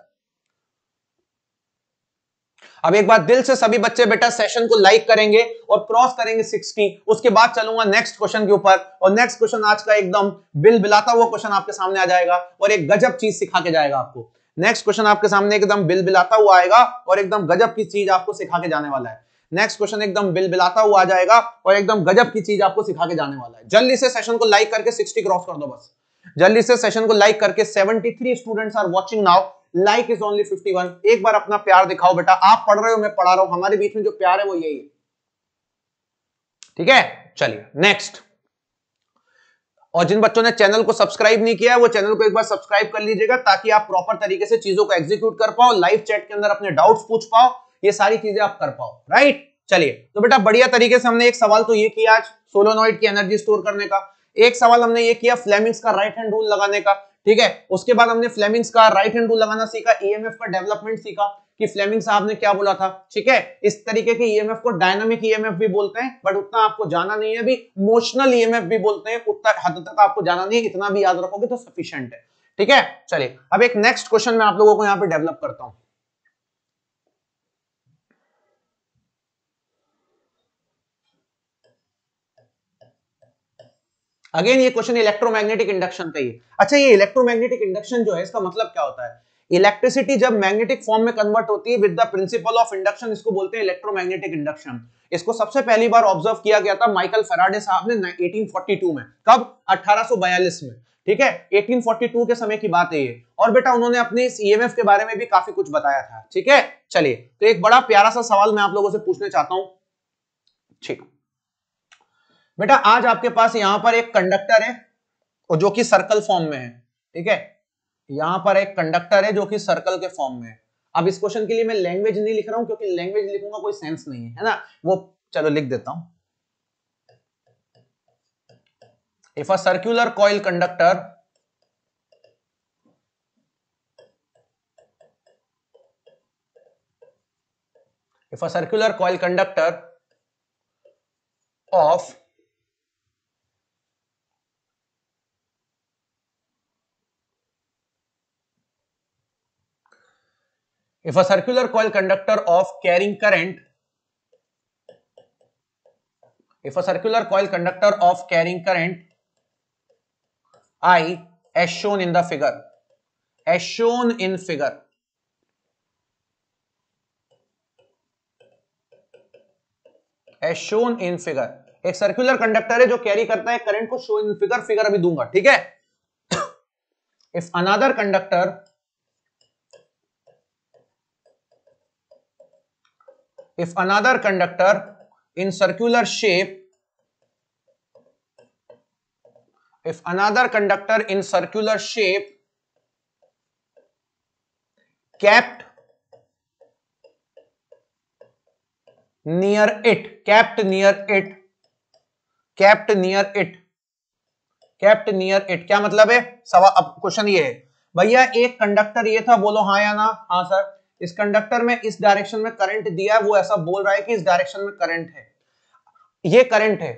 अब एक बार दिल से सभी बच्चे बेटा सेशन को लाइक करेंगे और क्रॉस करेंगे 60 उसके बाद चलूंगा नेक्स्ट क्वेश्चन के ऊपर और नेक्स्ट क्वेश्चन आज का एकदम बिल बिलाता हुआ क्वेश्चन आपके सामने आ जाएगा और एक गजब चीज सिखा के जाएगा आपको नेक्स्ट क्वेश्चन आपके सामने एकदम बिल बिलाता हुआ आएगा और एकदम गजब की चीज आपको सिखा के जाने वाला है नेक्स्ट क्वेश्चन एकदम बिल बिलाता हुआ आ जाएगा और एकदम गजब की चीज आपको सिखा के जाने वाला है जल्दी से सेशन को लाइक करके 60 क्रॉस कर दो बस जल्दी से सेशन को लाइक करके 73 students are watching now like is fifty one एक बार अपना प्यार दिखाओ बेटा आप पढ़ रहे हो मैं पढ़ा रहा हूं हमारे बीच में जो प्यार है वो यही है ठीक है चलिए नेक्स्ट और जिन बच्चों ने चैनल को सब्सक्राइब नहीं किया है वो चैनल को एक बार सब्सक्राइब कर लीजिएगा ताकि आप प्रॉपर तरीके से चीजों को एग्जीक्यूट कर पाओ लाइव चैट के अंदर अपने डाउट्स पूछ पाओ ये सारी चीजें आप कर पाओ राइट चलिए तो बेटा बढ़िया तरीके से हमने एक सवाल तो ये किया आज सोलोनॉइड की एनर्जी स्टोर करने का एक सवाल हमने ये किया फ्लेमिंग्स का राइट हैंड रूल लगाने का ठीक है उसके बाद हमने फ्लेमिंग्स का राइट हैंड रूल लगाना सीखा ईएमएफ e का डेवलपमेंट सीखा कि फ्लेमिंग साहब ने क्या बोला था ठीक है इस तरीके के ईएमएफ e को डायनामिक ईएमएफ e भी बोलते हैं बट उतना आपको जाना नहीं है अभी मोशनल ईएमएफ भी बोलते हैं उतना हद तक आपको जाना नहीं है इतना भी याद रखोगे तो सफिशियंट है ठीक है चलिए अब एक नेक्स्ट क्वेश्चन मैं आप लोगों को यहाँ पे डेवलप करता हूँ अगेन ये क्वेश्चन इलेक्ट्रोमैग्नेटिक इंडक्शन का ही अच्छा ये इलेक्ट्रोमैग्नेटिक इंडक्शन जो है इसका मतलब क्या होता है इलेक्ट्रिसिटी जब मैग्नेटिक फॉर्म में कन्वर्ट होती है with the principle of induction इसको बोलते हैं इलेक्ट्रोमैग्नेटिक इंडक्शन इसको सबसे पहली बार ऑब्जर्व किया गया था माइकल फराडे साहब ने 1842 में कब 1842 में ठीक है 1842 के समय की बात है ये और बेटा उन्होंने अपने इस ईएमएफ e के बारे में भी काफी कुछ बताया था ठीक है चलिए तो एक बड़ा प्यारा सा सवाल मैं आप लोगों से पूछने चाहता हूं ठीक बेटा आज आपके पास यहां पर एक कंडक्टर है और जो कि सर्कल फॉर्म में है ठीक है यहां पर एक कंडक्टर है जो कि सर्कल के फॉर्म में है अब इस क्वेश्चन के लिए मैं लैंग्वेज नहीं लिख रहा हूं क्योंकि लैंग्वेज लिखूंगा कोई सेंस नहीं है है ना वो चलो लिख देता हूं if a circular coil conductor if a circular coil conductor of if a circular coil conductor of carrying current if a circular coil conductor of carrying current i as shown in the figure as shown in figure as shown in figure एक circular conductor है जो carry करता है current को show in figure figure अभी दूंगा ठीक है if another conductor if another conductor in circular shape if another conductor in circular shape kept near it kept near it kept near it kept near it क्या मतलब है सवा अब question ये है भैया एक कंडक्टर ये था बोलो हाँ या ना हाँ सर इस कंडक्टर में इस डायरेक्शन में करंट दिया है वो ऐसा बोल रहा है कि इस डायरेक्शन में करंट है ये करंट है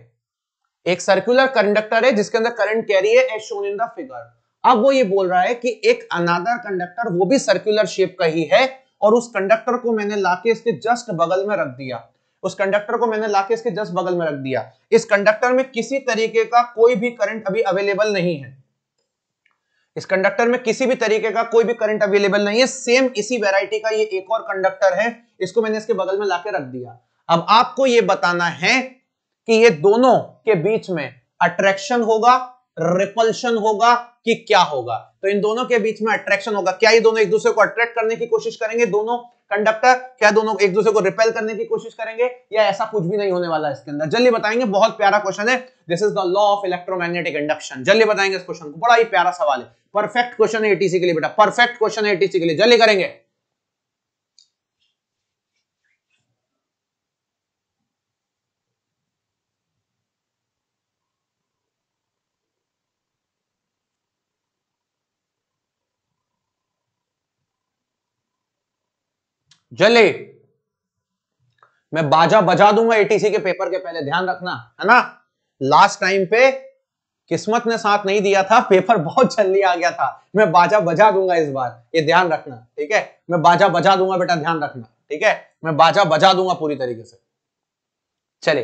एक सर्कुलर कंडक्टर है जिसके अंदर करंट कैरी है as shown in the figure अब वो ये बोल रहा है कि एक अनादर कंडक्टर वो भी सर्कुलर शेप का ही है और उस कंडक्टर को मैंने लाके इसके जस्ट बगल में रख दिया उस कंडक्टर को मैंने लाके इसके जस्ट बगल में रख दिया इस कंडक्टर में किसी तरीके का कोई भी करंट अभी अवेलेबल नहीं है इस कंडक्टर में किसी भी तरीके का कोई भी करंट अवेलेबल नहीं है सेम इसी वेराइटी का ये एक और कंडक्टर है इसको मैंने इसके बगल में लाके रख दिया अब आपको ये बताना है कि ये दोनों के बीच में अट्रैक्शन होगा रिपल्शन होगा कि क्या होगा तो इन दोनों के बीच में अट्रैक्शन होगा क्या ये दोनों एक दूसरे को अट्रैक्ट करने की कोशिश करेंगे दोनों कंडक्टर क्या दोनों एक दूसरे को रिपेल करने की कोशिश करेंगे या ऐसा कुछ भी नहीं होने वाला इसके अंदर जल्दी बताएंगे बहुत प्यारा क्वेश्चन है this is the law of electromagnetic induction जल्दी बताएंगे इस क्वेश्चन को बड़ा ही प्यारा सवाल है परफेक्ट क्वेश्चन है एटीसी के लिए बेटा परफेक्ट क्वेश्चन है एटीसी के लिए जल्दी करेंगे जले मैं बाजा बजा दूंगा एटीसी के पेपर के पहले ध्यान रखना है ना लास्ट टाइम पे किस्मत ने साथ नहीं दिया था पेपर बहुत जल्दी आ गया था मैं बाजा बजा दूंगा इस बार ये ध्यान रखना ठीक है मैं बाजा बजा दूंगा बेटा ध्यान रखना ठीक है मैं बाजा बजा दूंगा पूरी तरीके से चले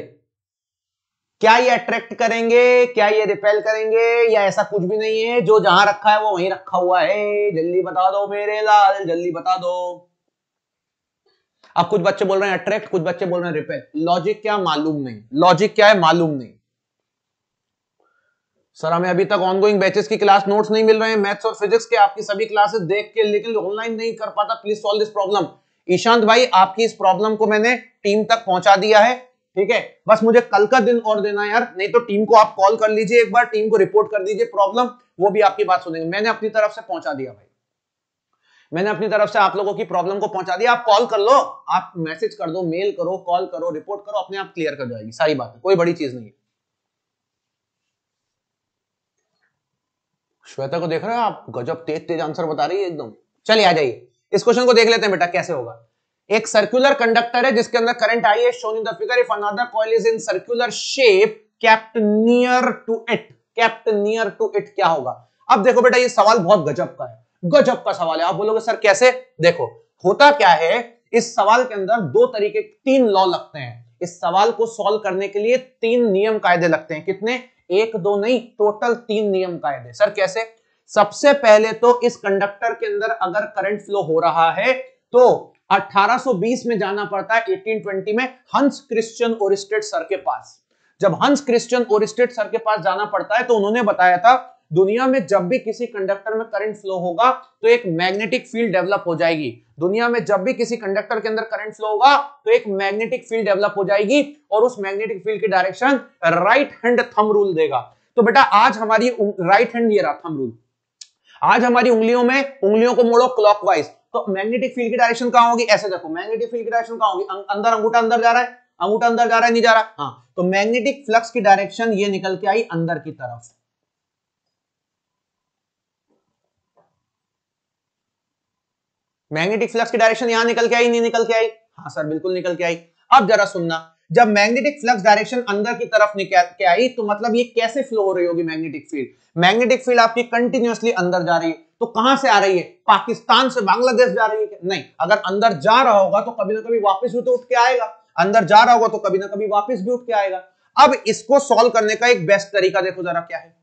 क्या ये अट्रैक्ट करेंगे क्या ये रिपेल करेंगे या ऐसा कुछ भी नहीं है जो जहां रखा है वो वहीं रखा हुआ है जल्दी बता दो मेरे लाल जल्दी बता दो अब कुछ बच्चे बोल रहे हैं अट्रैक्ट कुछ बच्चे बोल रहे हैं रिपेयर लॉजिक क्या मालूम नहीं लॉजिक क्या है मालूम नहीं सर हमें अभी तक ऑनगोइंग बैचेस की क्लास नोट्स नहीं मिल रहे हैं मैथ्स और फिजिक्स के आपकी सभी क्लासेस देख के लेकिन ऑनलाइन नहीं कर पाता please solve this problem Ishant भाई आपकी इस प्रॉब्लम को मैंने टीम तक पहुंचा दिया है ठीक है बस मुझे कल का दिन और देना यार नहीं तो टीम को आप कॉल कर लीजिए एक बार टीम को रिपोर्ट कर दीजिए प्रॉब्लम वो भी आपकी बात सुनेंगे मैंने अपनी तरफ से पहुंचा दिया भाई मैंने अपनी तरफ से आप लोगों की प्रॉब्लम को पहुंचा दिया आप कॉल कर लो आप मैसेज कर दो मेल करो कॉल करो रिपोर्ट करो अपने आप क्लियर कर जाएगी सारी बात है कोई बड़ी चीज नहीं है श्वेता को देख रहे हो आप गजब तेज तेज आंसर बता रही है एकदम चलिए आ जाइए इस क्वेश्चन को देख लेते हैं बेटा कैसे होगा एक सर्कुलर कंडक्टर है जिसके अंदर करंट आई है shown in the figure if another coil is in circular shape kept near to it kept near to it क्या होगा अब देखो बेटा ये सवाल बहुत गजब का है गजब का सवाल है आप बोलोगे सर कैसे देखो होता क्या है इस सवाल के अंदर दो तरीके तीन लॉ लगते हैं इस सवाल को सॉल्व करने के लिए तीन नियम कायदे लगते हैं कितने एक दो नहीं टोटल तीन नियम कायदे सर कैसे सबसे पहले तो इस कंडक्टर के अंदर अगर करंट फ्लो हो रहा है तो 1820 में जाना पड़ता है 1820 में हंस क्रिश्चियन ओरिस्टेड सर के पास जब हंस क्रिश्चियन ओरिस्टेड सर के पास जाना पड़ता है तो उन्होंने बताया था दुनिया में जब भी किसी कंडक्टर में करंट फ्लो होगा तो एक मैग्नेटिक फील्ड डेवलप हो जाएगी दुनिया में जब भी किसी कंडक्टर के अंदर करंट फ्लो होगा तो एक मैग्नेटिक फील्ड डेवलप हो जाएगी और उस मैग्नेटिक फील्ड की direction right hand thumb rule देगा तो बेटा आज हमारी राइट हैंड ये रहा थम रूल आज हमारी उंगलियों में उंगलियों को मोड़ो क्लॉकवाइज तो मैग्नेटिक फील्ड की डायरेक्शन कहा होगी ऐसे देखो मैग्नेटिक फील्ड की डायरेक्शन कहा होगी अं, अंदर अंगूठा अंदर जा रहा है अंगूठा अंदर जा रहा है नहीं जा रहा हाँ तो मैग्नेटिक फ्लक्स की डायरेक्शन ये निकल के आई अंदर की तरफ मैग्नेटिक फ्लक्स की डायरेक्शन यहां निकल के आई नहीं निकल के आई हाँ सर बिल्कुल निकल के आई अब जरा सुनना जब मैग्नेटिक फ्लक्स डायरेक्शन अंदर की तरफ निकल के आई तो मतलब ये कैसे फ्लो हो रही होगी मैग्नेटिक फील्ड मैग्नेटिक फील्ड आपकी कंटिन्यूअसली अंदर जा रही है तो कहां से आ रही है पाकिस्तान से बांग्लादेश जा रही है नहीं अगर अंदर जा रहा होगा तो कभी ना कभी वापस भी तो उठ के आएगा अंदर जा रहा होगा तो कभी ना कभी वापस भी उठ के आएगा अब इसको सॉल्व करने का एक बेस्ट तरीका देखो जरा क्या है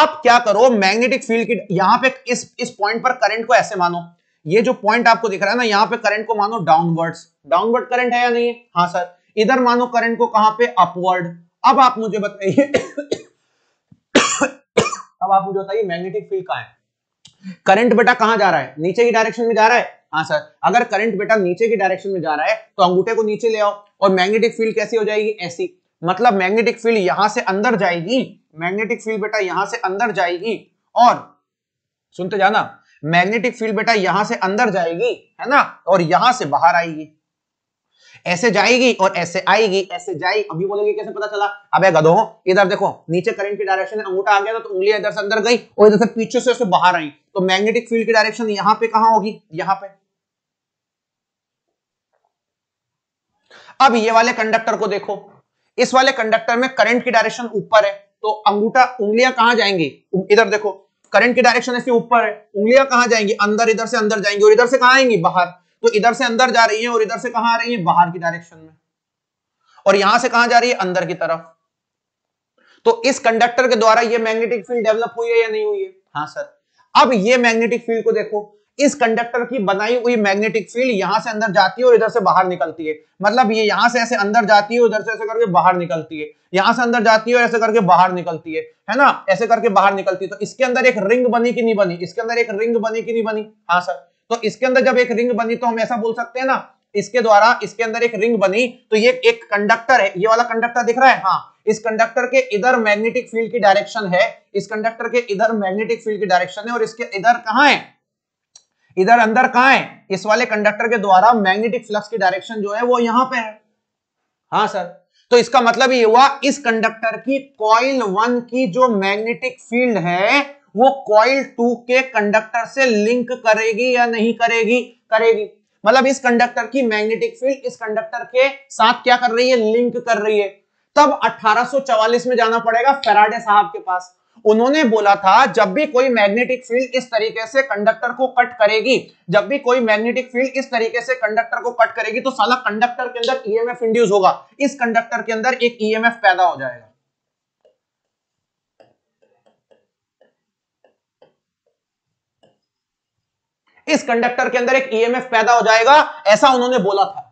आप क्या करो मैग्नेटिक फील्ड की यहां पे इस इस पॉइंट पर करंट को ऐसे मानो ये जो पॉइंट आपको दिख रहा है ना यहाँ पे करंट को मानो डाउनवर्ड्स डाउनवर्ड करंट है या नहीं हाँ सर इधर मानो करंट को कहां पे अपवर्ड अब आप मुझे बताइए अब आप मुझे बताइए मैग्नेटिक फील्ड कहा है करंट बेटा कहां जा रहा है नीचे की डायरेक्शन में जा रहा है हाँ सर अगर करंट बेटा नीचे की डायरेक्शन में जा रहा है तो अंगूठे को नीचे ले आओ और मैग्नेटिक फील्ड कैसी हो जाएगी ऐसी मतलब मैग्नेटिक फील्ड यहां से अंदर जाएगी मैग्नेटिक फील्ड बेटा यहां से अंदर जाएगी और सुनते जाना मैग्नेटिक फील्ड बेटा यहां से अंदर जाएगी है ना और यहां से बाहर आएगी ऐसे जाएगी और ऐसे आएगी ऐसे जाएगी अभी बोलोगे कैसे पता चला अब गधो इधर देखो नीचे करंट की डायरेक्शन अंगूठा आ गया तो उंगली इधर से अंदर गई और इधर से पीछे से बाहर आई तो मैग्नेटिक फील्ड की डायरेक्शन यहां पे कहा होगी यहां पे अब ये वाले कंडक्टर को देखो इस वाले कंडक्टर में करंट की डायरेक्शन ऊपर है तो अंगूठा उंगलियां कहां जाएंगी इधर देखो करंट की डायरेक्शन इसके ऊपर है उंगलियां कहां जाएंगी अंदर इधर से अंदर जाएंगी और इधर से कहां आएंगी बाहर तो इधर से अंदर जा रही है और इधर से कहां आ रही है बाहर की डायरेक्शन में और यहां से कहां जा रही है अंदर की तरफ तो इस कंडक्टर के द्वारा ये मैग्नेटिक फील्ड डेवलप हुई है या नहीं हुई है हाँ सर अब ये मैग्नेटिक फील्ड को देखो इस कंडक्टर की बनाई हुई मैग्नेटिक फील्ड यहां से अंदर जाती है और इधर से बाहर निकलती है मतलब ये यहां से ऐसे अंदर जाती है उधर से ऐसे करके बाहर निकलती है यहां से अंदर जाती है और ऐसे करके बाहर निकलती है है ना ऐसे करके बाहर निकलती है तो इसके अंदर एक रिंग बनी कि नहीं बनी इसके अंदर एक रिंग बनी कि नहीं बनी हाँ सर तो इसके अंदर जब एक रिंग बनी तो हम ऐसा बोल सकते हैं ना इसके द्वारा इसके अंदर एक रिंग बनी तो ये एक कंडक्टर है ये वाला कंडक्टर दिख रहा है हाँ इस कंडक्टर के इधर मैग्नेटिक फील्ड की डायरेक्शन है इस कंडक्टर के इधर मैग्नेटिक फील्ड की डायरेक्शन है और इसके इधर कहा है इधर अंदर कहा है इस वाले कंडक्टर के द्वारा मैग्नेटिक फ्लक्स की डायरेक्शन जो है वो यहां पे है हाँ सर तो इसका मतलब ये हुआ इस कंडक्टर की कॉइल वन की जो मैग्नेटिक फील्ड है वो कॉइल टू के कंडक्टर से लिंक करेगी या नहीं करेगी करेगी मतलब इस कंडक्टर की मैग्नेटिक फील्ड इस कंडक्टर के साथ क्या कर रही है लिंक कर रही है तब 1844 में जाना पड़ेगा फेराडे साहब के पास उन्होंने बोला था जब भी कोई मैग्नेटिक फील्ड इस तरीके से कंडक्टर को कट करेगी जब भी कोई मैग्नेटिक फील्ड इस तरीके से कंडक्टर को कट करेगी तो साला कंडक्टर के अंदर ईएमएफ इंड्यूस होगा इस कंडक्टर के अंदर एक ईएमएफ पैदा हो जाएगा इस कंडक्टर के अंदर एक ईएमएफ पैदा हो जाएगा ऐसा उन्होंने बोला था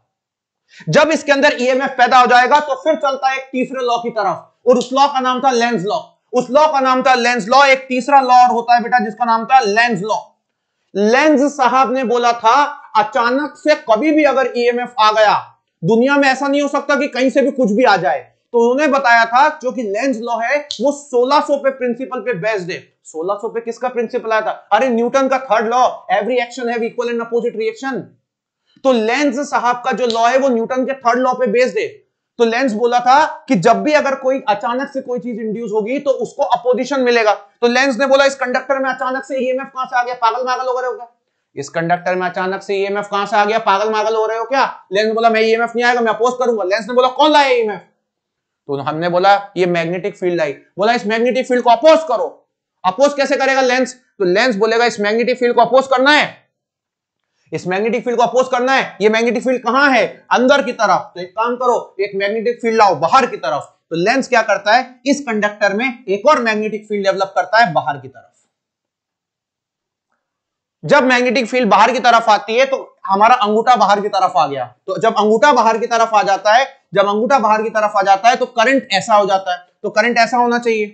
जब इसके अंदर ईएमएफ पैदा हो जाएगा तो फिर चलता है एक तीसरे लॉ की तरफ और उस लॉ का नाम था लेंस लॉ उस लॉ का नाम था लेंस लॉ एक तीसरा लॉ और होता है बेटा जिसका नाम था लेंस लॉ लेंस साहब ने बोला था अचानक से कभी भी अगर ईएमएफ e आ गया दुनिया में ऐसा नहीं हो सकता कि कहीं से भी कुछ भी आ जाए तो उन्होंने बताया था जो कि लेंस लॉ है वो 1600 पे प्रिंसिपल पे बेस्ड है 1600 पे किसका प्रिंसिपल आया था अरे न्यूटन का third law every action have equal and opposite reaction तो लेंस साहब का जो लॉ है वो न्यूटन के थर्ड लॉ पे बेस्ड है तो लेंस बोला था कि जब भी अगर कोई अचानक से कोई चीज इंड्यूस होगी तो उसको अपोजिशन मिलेगा तो लेंस ने बोला इस कंडक्टर में अचानक से ईएमएफ कहां से आ गया पागल मागल हो रहे हो क्या इस कंडक्टर में अचानक से ईएमएफ कहां से आ गया पागल मागल हो रहे हो क्या लेंस बोला मैं ईएमएफ नहीं आएगा मैं अपोज करूंगा लेंस ने बोला कौन लाया ईएमएफ तो हमने बोला ये मैग्नेटिक फील्ड आई बोला इस मैग्नेटिक फील्ड को अपोज करो अपोज कैसे करेगा लेंस तो लेंस बोलेगा इस मैग्नेटिक फील्ड को अपोज करना है इस मैग्नेटिक फील्ड को अपोज करना है ये मैग्नेटिक फील्ड कहां है अंदर की तरफ तो एक काम करो एक मैग्नेटिक फील्ड लाओ बाहर की तरफ तो लेंस क्या करता है इस कंडक्टर में एक और मैग्नेटिक फील्ड डेवलप करता है बाहर की तरफ जब मैग्नेटिक फील्ड बाहर की तरफ आती है तो हमारा अंगूठा बाहर की तरफ आ गया तो जब अंगूठा बाहर की तरफ आ जाता है जब अंगूठा बाहर की तरफ आ जाता है तो करंट ऐसा हो जाता है तो करंट ऐसा होना चाहिए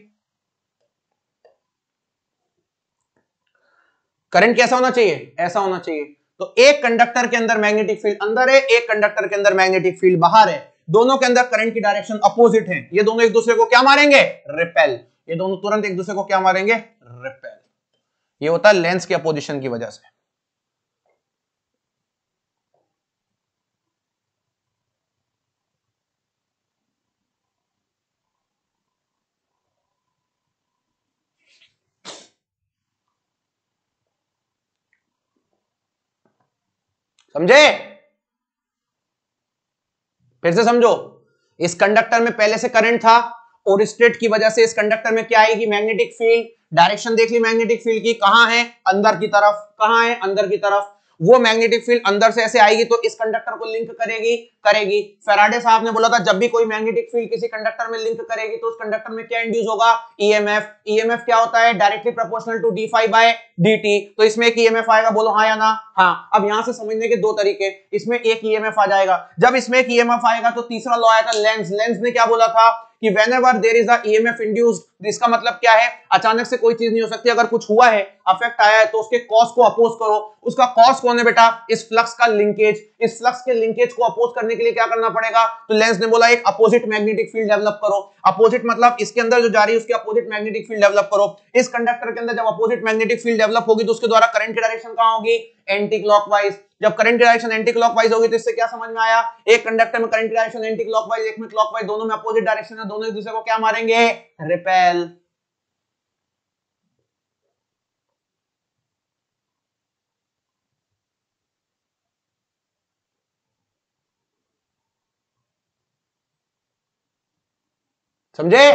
करंट कैसा होना चाहिए ऐसा होना चाहिए तो एक कंडक्टर के अंदर मैग्नेटिक फील्ड अंदर है एक कंडक्टर के अंदर मैग्नेटिक फील्ड बाहर है दोनों के अंदर करंट की डायरेक्शन अपोजिट है ये दोनों एक दूसरे को क्या मारेंगे रिपेल ये दोनों तुरंत एक दूसरे को क्या मारेंगे रिपेल ये होता है लेंस के अपोजिशन की वजह से समझे फिर से समझो इस कंडक्टर में पहले से करंट था और स्टेट की वजह से इस कंडक्टर में क्या आएगी मैग्नेटिक फील्ड डायरेक्शन देख ली मैग्नेटिक फील्ड की कहां है अंदर की तरफ कहां है अंदर की तरफ वो मैग्नेटिक फील्ड अंदर से ऐसे आएगी तो इस कंडक्टर को लिंक करेगी करेगी फेराडे साहब ने बोला था जब भी कोई मैग्नेटिक फील्ड किसी कंडक्टर में लिंक करेगी तो उस कंडक्टर में क्या इंड्यूस होगा ईएमएफ e ईएमएफ e क्या होता है directly proportional to d phi by d तो इसमें एक ईएमएफ e आएगा बोलो हाँ या ना हाँ अब यहां से समझने के दो तरीके इसमें एक ईएमएफ आ जाएगा जब इसमें एक ईएमएफ आएगा तो तीसरा लॉ आया था लेंस लेंस ने क्या बोला था कि whenever there is EMF induced इसका मतलब क्या है अचानक से कोई चीज नहीं हो सकती अगर कुछ हुआ है अफेक्ट आया है तो उसके कॉज को अपोज करो उसका कॉज कौन है बेटा इस फ्लक्स का लिंकेज इस फ्लक्स के लिंकेज को अपोज करने करने के लिए क्या करना पड़ेगा तो लेंस ने बोला एक अपोजिट मैग्नेटिक फील्ड डेवलप करो अपोजिट मतलब इसके अंदर जो जा रही है उसके अपोजिट मैग्नेटिक फील्ड डेवलप करो इस कंडक्टर के अंदर जब अपोजिट मैग्नेटिक फील्ड डेवलप होगी तो उसके द्वारा करंट की डायरेक्शन कहां होगी एंटी क्लॉकवाइज जब करंट की डायरेक्शन एंटी क्लॉकवाइज होगी तो इससे क्या समझ में आया एक कंडक्टर में करंट की डायरेक्शन एंटी क्लॉकवाइज एक में क्लॉकवाइज दोनों में अपोजिट डायरेक्शन है दोनों एक दूसरे को क्या मारेंगे रिपेल समझे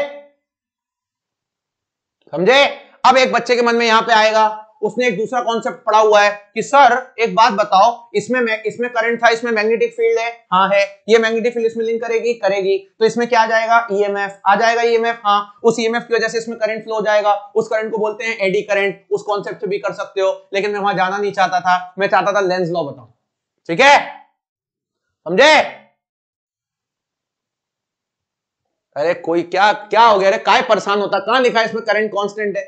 समझे अब एक बच्चे के मन में यहां पे आएगा उसने एक दूसरा कॉन्सेप्ट पढ़ा हुआ है कि सर एक बात बताओ इसमें मैं इसमें करंट था इसमें मैग्नेटिक फील्ड है हाँ है ये मैग्नेटिक फील्ड इसमें लिंक करेगी करेगी तो इसमें क्या आ जाएगा ईएमएफ e आ जाएगा ईएमएफ e हाँ उस ईएमएफ e की वजह से इसमें करंट फ्लो हो जाएगा उस करंट को बोलते हैं एडी करंट उस कॉन्सेप्ट से भी कर सकते हो लेकिन मैं वहां जाना नहीं चाहता था मैं चाहता था लेंस लॉ बताऊ ठीक है समझे अरे कोई क्या क्या हो गया अरे काय परेशान होता कहां लिखा है इसमें करंट कांस्टेंट है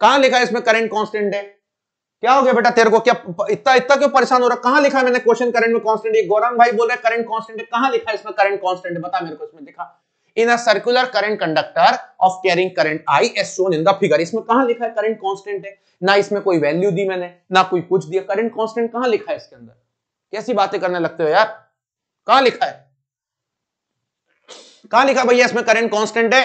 कहां लिखा है इसमें करंट कांस्टेंट है क्या हो गया बेटा तेरे को क्या इतना इतना क्यों परेशान हो रहा कहां लिखा है मैंने क्वेश्चन करंट में कांस्टेंट ये गौरंग भाई बोल रहे करंट कांस्टेंट है कहां लिखा है इसमें करंट कांस्टेंट है बता मेरे को इसमें दिखा in a circular current conductor of carrying current i as shown in the figure इसमें कहां लिखा है करंट कांस्टेंट है ना इसमें कोई वैल्यू दी मैंने ना कोई कुछ दिया करंट कांस्टेंट कहां लिखा है इसके अंदर कैसी बातें करने लगते हो यार कहां लिखा है कहां लिखा भैया इसमें करंट कांस्टेंट है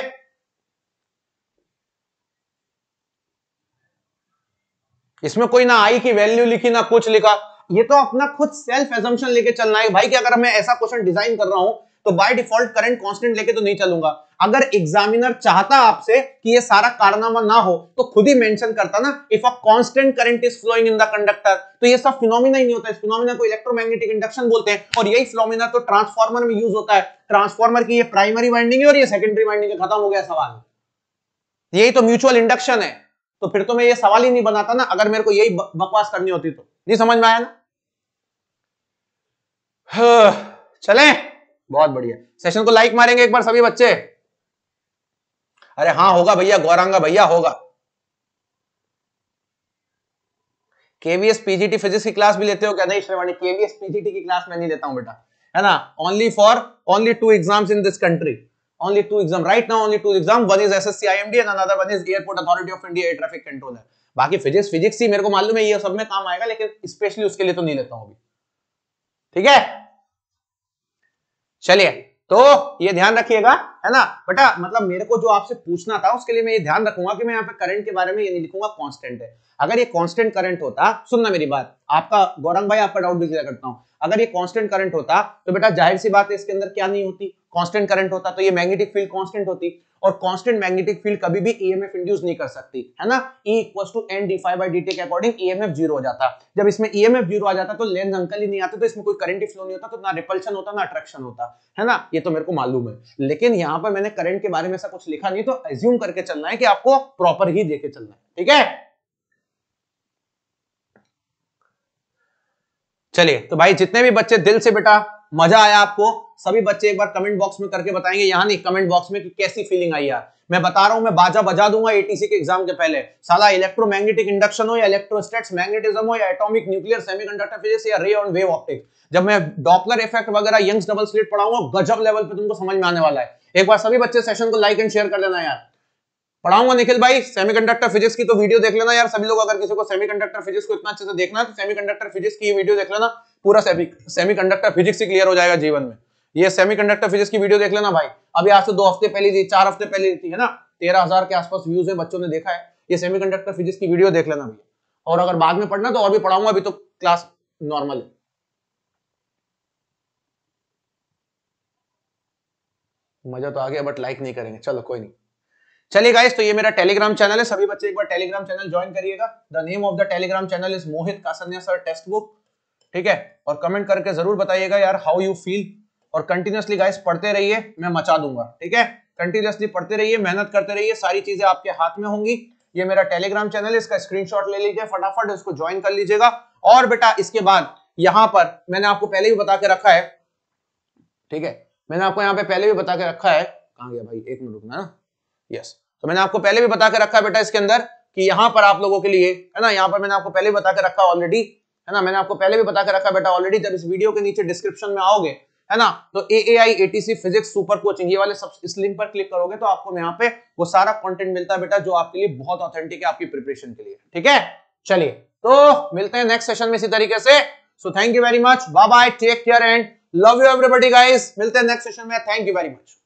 इसमें कोई ना आई की वैल्यू लिखी ना कुछ लिखा ये तो अपना खुद सेल्फ एजम्पन लेके चलना है भाई कि अगर मैं ऐसा क्वेश्चन डिजाइन कर रहा हूं तो बाय डिफॉल्ट करंट कांस्टेंट लेके तो नहीं चलूंगा अगर एग्जामिनर चाहता आपसे कि ये सारा कारनामा ना हो तो खुद ही मेंशन करता ना if a constant current is flowing in the conductor तो ये सब फिनोमिना ही नहीं होता इस फिनोमिना को इलेक्ट्रोमैग्नेटिक इंडक्शन बोलते हैं और यही फिनोमिना तो ट्रांसफार्मर में यूज होता है ट्रांसफार्मर की ये प्राइमरी वाइंडिंग है और ये सेकेंडरी वाइंडिंग है खत्म हो गया सवाल यही तो म्यूचुअल इंडक्शन है तो फिर तो मैं ये सवाल ही नहीं बनाता ना अगर मेरे को यही बकवास करनी होती तो नहीं समझ में आया ना हाँ, चले बहुत बढ़िया सेशन को लाइक मारेंगे एक बार सभी बच्चे अरे हाँ होगा भैया गौरांगा भैया होगा केवीएस पीजीटी फिजिक्स की क्लास भी लेते हो क्या नहीं श्रेवाणी केवीएस पीजीटी की क्लास मैं नहीं लेता हूं बेटा है ना only for only two exams in this country only two exam right now only two exam one is SSC IMD and another one is airport authority of India air traffic control है बाकी physics physics ही मेरे को मालूम है ये सब में काम आएगा लेकिन स्पेशली उसके लिए तो नहीं लेता हूं अभी ठीक है चलिए तो ये ध्यान रखिएगा है ना बेटा मतलब मेरे को जो आपसे पूछना था उसके लिए मैं ये ध्यान रखूंगा कि मैं यहाँ पे करंट के बारे में ये नहीं लिखूंगा कांस्टेंट है अगर ये कांस्टेंट करंट होता सुनना मेरी बात आपका गौरंग भाई आपका डाउट भी करता हूँ अगर ये कांस्टेंट करंट होता तो बेटा जाहिर सी बात है इसके अंदर क्या नहीं होती कॉन्स्टेंट करंट होता तो ये मैग्नेटिक फील्ड कॉन्स्टेंट होती और कांस्टेंट मैग्नेटिक फील्ड कभी भी ईएमएफ इंड्यूस नहीं कर सकती है ना E equals to n d phi by d के अकॉर्डिंग ईएमएफ जीरो हो जाता जब इसमें ईएमएफ जीरो आ जाता तो लेंस अंकल ही नहीं आते तो इसमें कोई करंट फ्लो नहीं होता तो ना रिपल्शन होता ना अट्रैक्शन होता है ना ये तो मेरे को मालूम है लेकिन यहां पर मैंने करंट के बारे में ऐसा कुछ लिखा नहीं तो एज्यूम करके चलना है कि आपको प्रॉपर ही देखे चलना है ठीक है चलिए तो भाई जितने भी बच्चे दिल से बेटा मजा आया आपको सभी बच्चे एक बार कमेंट बॉक्स में करके बताएंगे यहाँ नहीं कमेंट बॉक्स में कि कैसी फीलिंग आई यार मैं बता रहा हूं मैं बाजा बजा दूंगा एटीसी के एग्जाम के पहले साला इलेक्ट्रोमैग्नेटिक इंडक्शन हो या इलेक्ट्रोस्टेट्स मैग्नेटिज्म हो या एटॉमिक न्यूक्लियर सेमीकंडक्टर फिजिक्स या रे ऑन वेव ऑप्टिक्स जब मैं डॉपलर इफेक्ट वगैरह यंग्स डबल स्लिट पढ़ाऊंगा गजब लेवल पे तुमको समझ में आने वाला है एक बार सभी बच्चे सेशन को लाइक एंड शेयर कर देना यार पढ़ाऊंगा निखिल भाई सेमीकंडक्टर फिजिक्स की तो वीडियो देख लेना यार सभी लोग अगर किसी को सेमीकंडक्टर फिजिक्स को इतना अच्छे से देखना है तो सेमीकंडक्टर फिजिक्स की वीडियो देख लेना पूरा सेमी कंडक्टर फिजिक्स ही क्लियर हो जाएगा जीवन में ये सेमी कंडक्टर फिजिक्स की वीडियो देख लेना भाई अभी आज से दो हफ्ते पहले थी चार हफ्ते पहले थी है ना तेरह हजार के आसपास व्यूज है बच्चों ने देखा है ये सेमी कंडक्टर फिजिक्स की वीडियो देख लेना भैया और अगर बाद में पढ़ना तो और भी पढ़ाऊंगा अभी तो क्लास नॉर्मल है मजा तो आ गया बट लाइक नहीं करेंगे चलो कोई नहीं चलिए गाइस तो ये मेरा टेलीग्राम चैनल है सभी बच्चे एक बार टेलीग्राम चैनल ज्वाइन करिएगा the name of the Telegram channel is Mohit Kasanya sir text textbook ठीक है और कमेंट करके जरूर बताइएगा यार हाउ यू फील और कंटिन्यूसली गाइस पढ़ते रहिए मैं मचा दूंगा ठीक है कंटिन्यूसली पढ़ते रहिए मेहनत करते रहिए सारी चीजें आपके हाथ में होंगी ये मेरा टेलीग्राम चैनल है इसका स्क्रीनशॉट ले लीजिए फटाफट इसको ज्वाइन कर लीजिएगा और बेटा इसके बाद यहां पर मैंने आपको पहले भी बता के रखा है ठीक है मैंने आपको यहाँ पे पहले भी बता के रखा है कहा गया भाई एक मिनट रुकना ना यस तो मैंने आपको पहले भी बता के रखा है बेटा इसके अंदर कि यहाँ पर आप लोगों के लिए है ना यहाँ पर मैंने आपको पहले बता के रखा ऑलरेडी है ना मैंने आपको पहले भी बता के रखा बेटा ऑलरेडी जब इस वीडियो के नीचे डिस्क्रिप्शन में आओगे है ना तो A A I A T C physics super coaching ये वाले सब इस लिंक पर क्लिक करोगे तो आपको यहाँ पे वो सारा कंटेंट मिलता है बेटा जो आपके लिए बहुत ऑथेंटिक है आपकी प्रिपरेशन के लिए ठीक है चलिए तो मिलते हैं नेक्स्ट सेशन में इसी तरीके से so thank you very much bye bye take care and love you everybody guys मिलते हैं नेक्स्ट सेशन में थैंक यू वेरी मच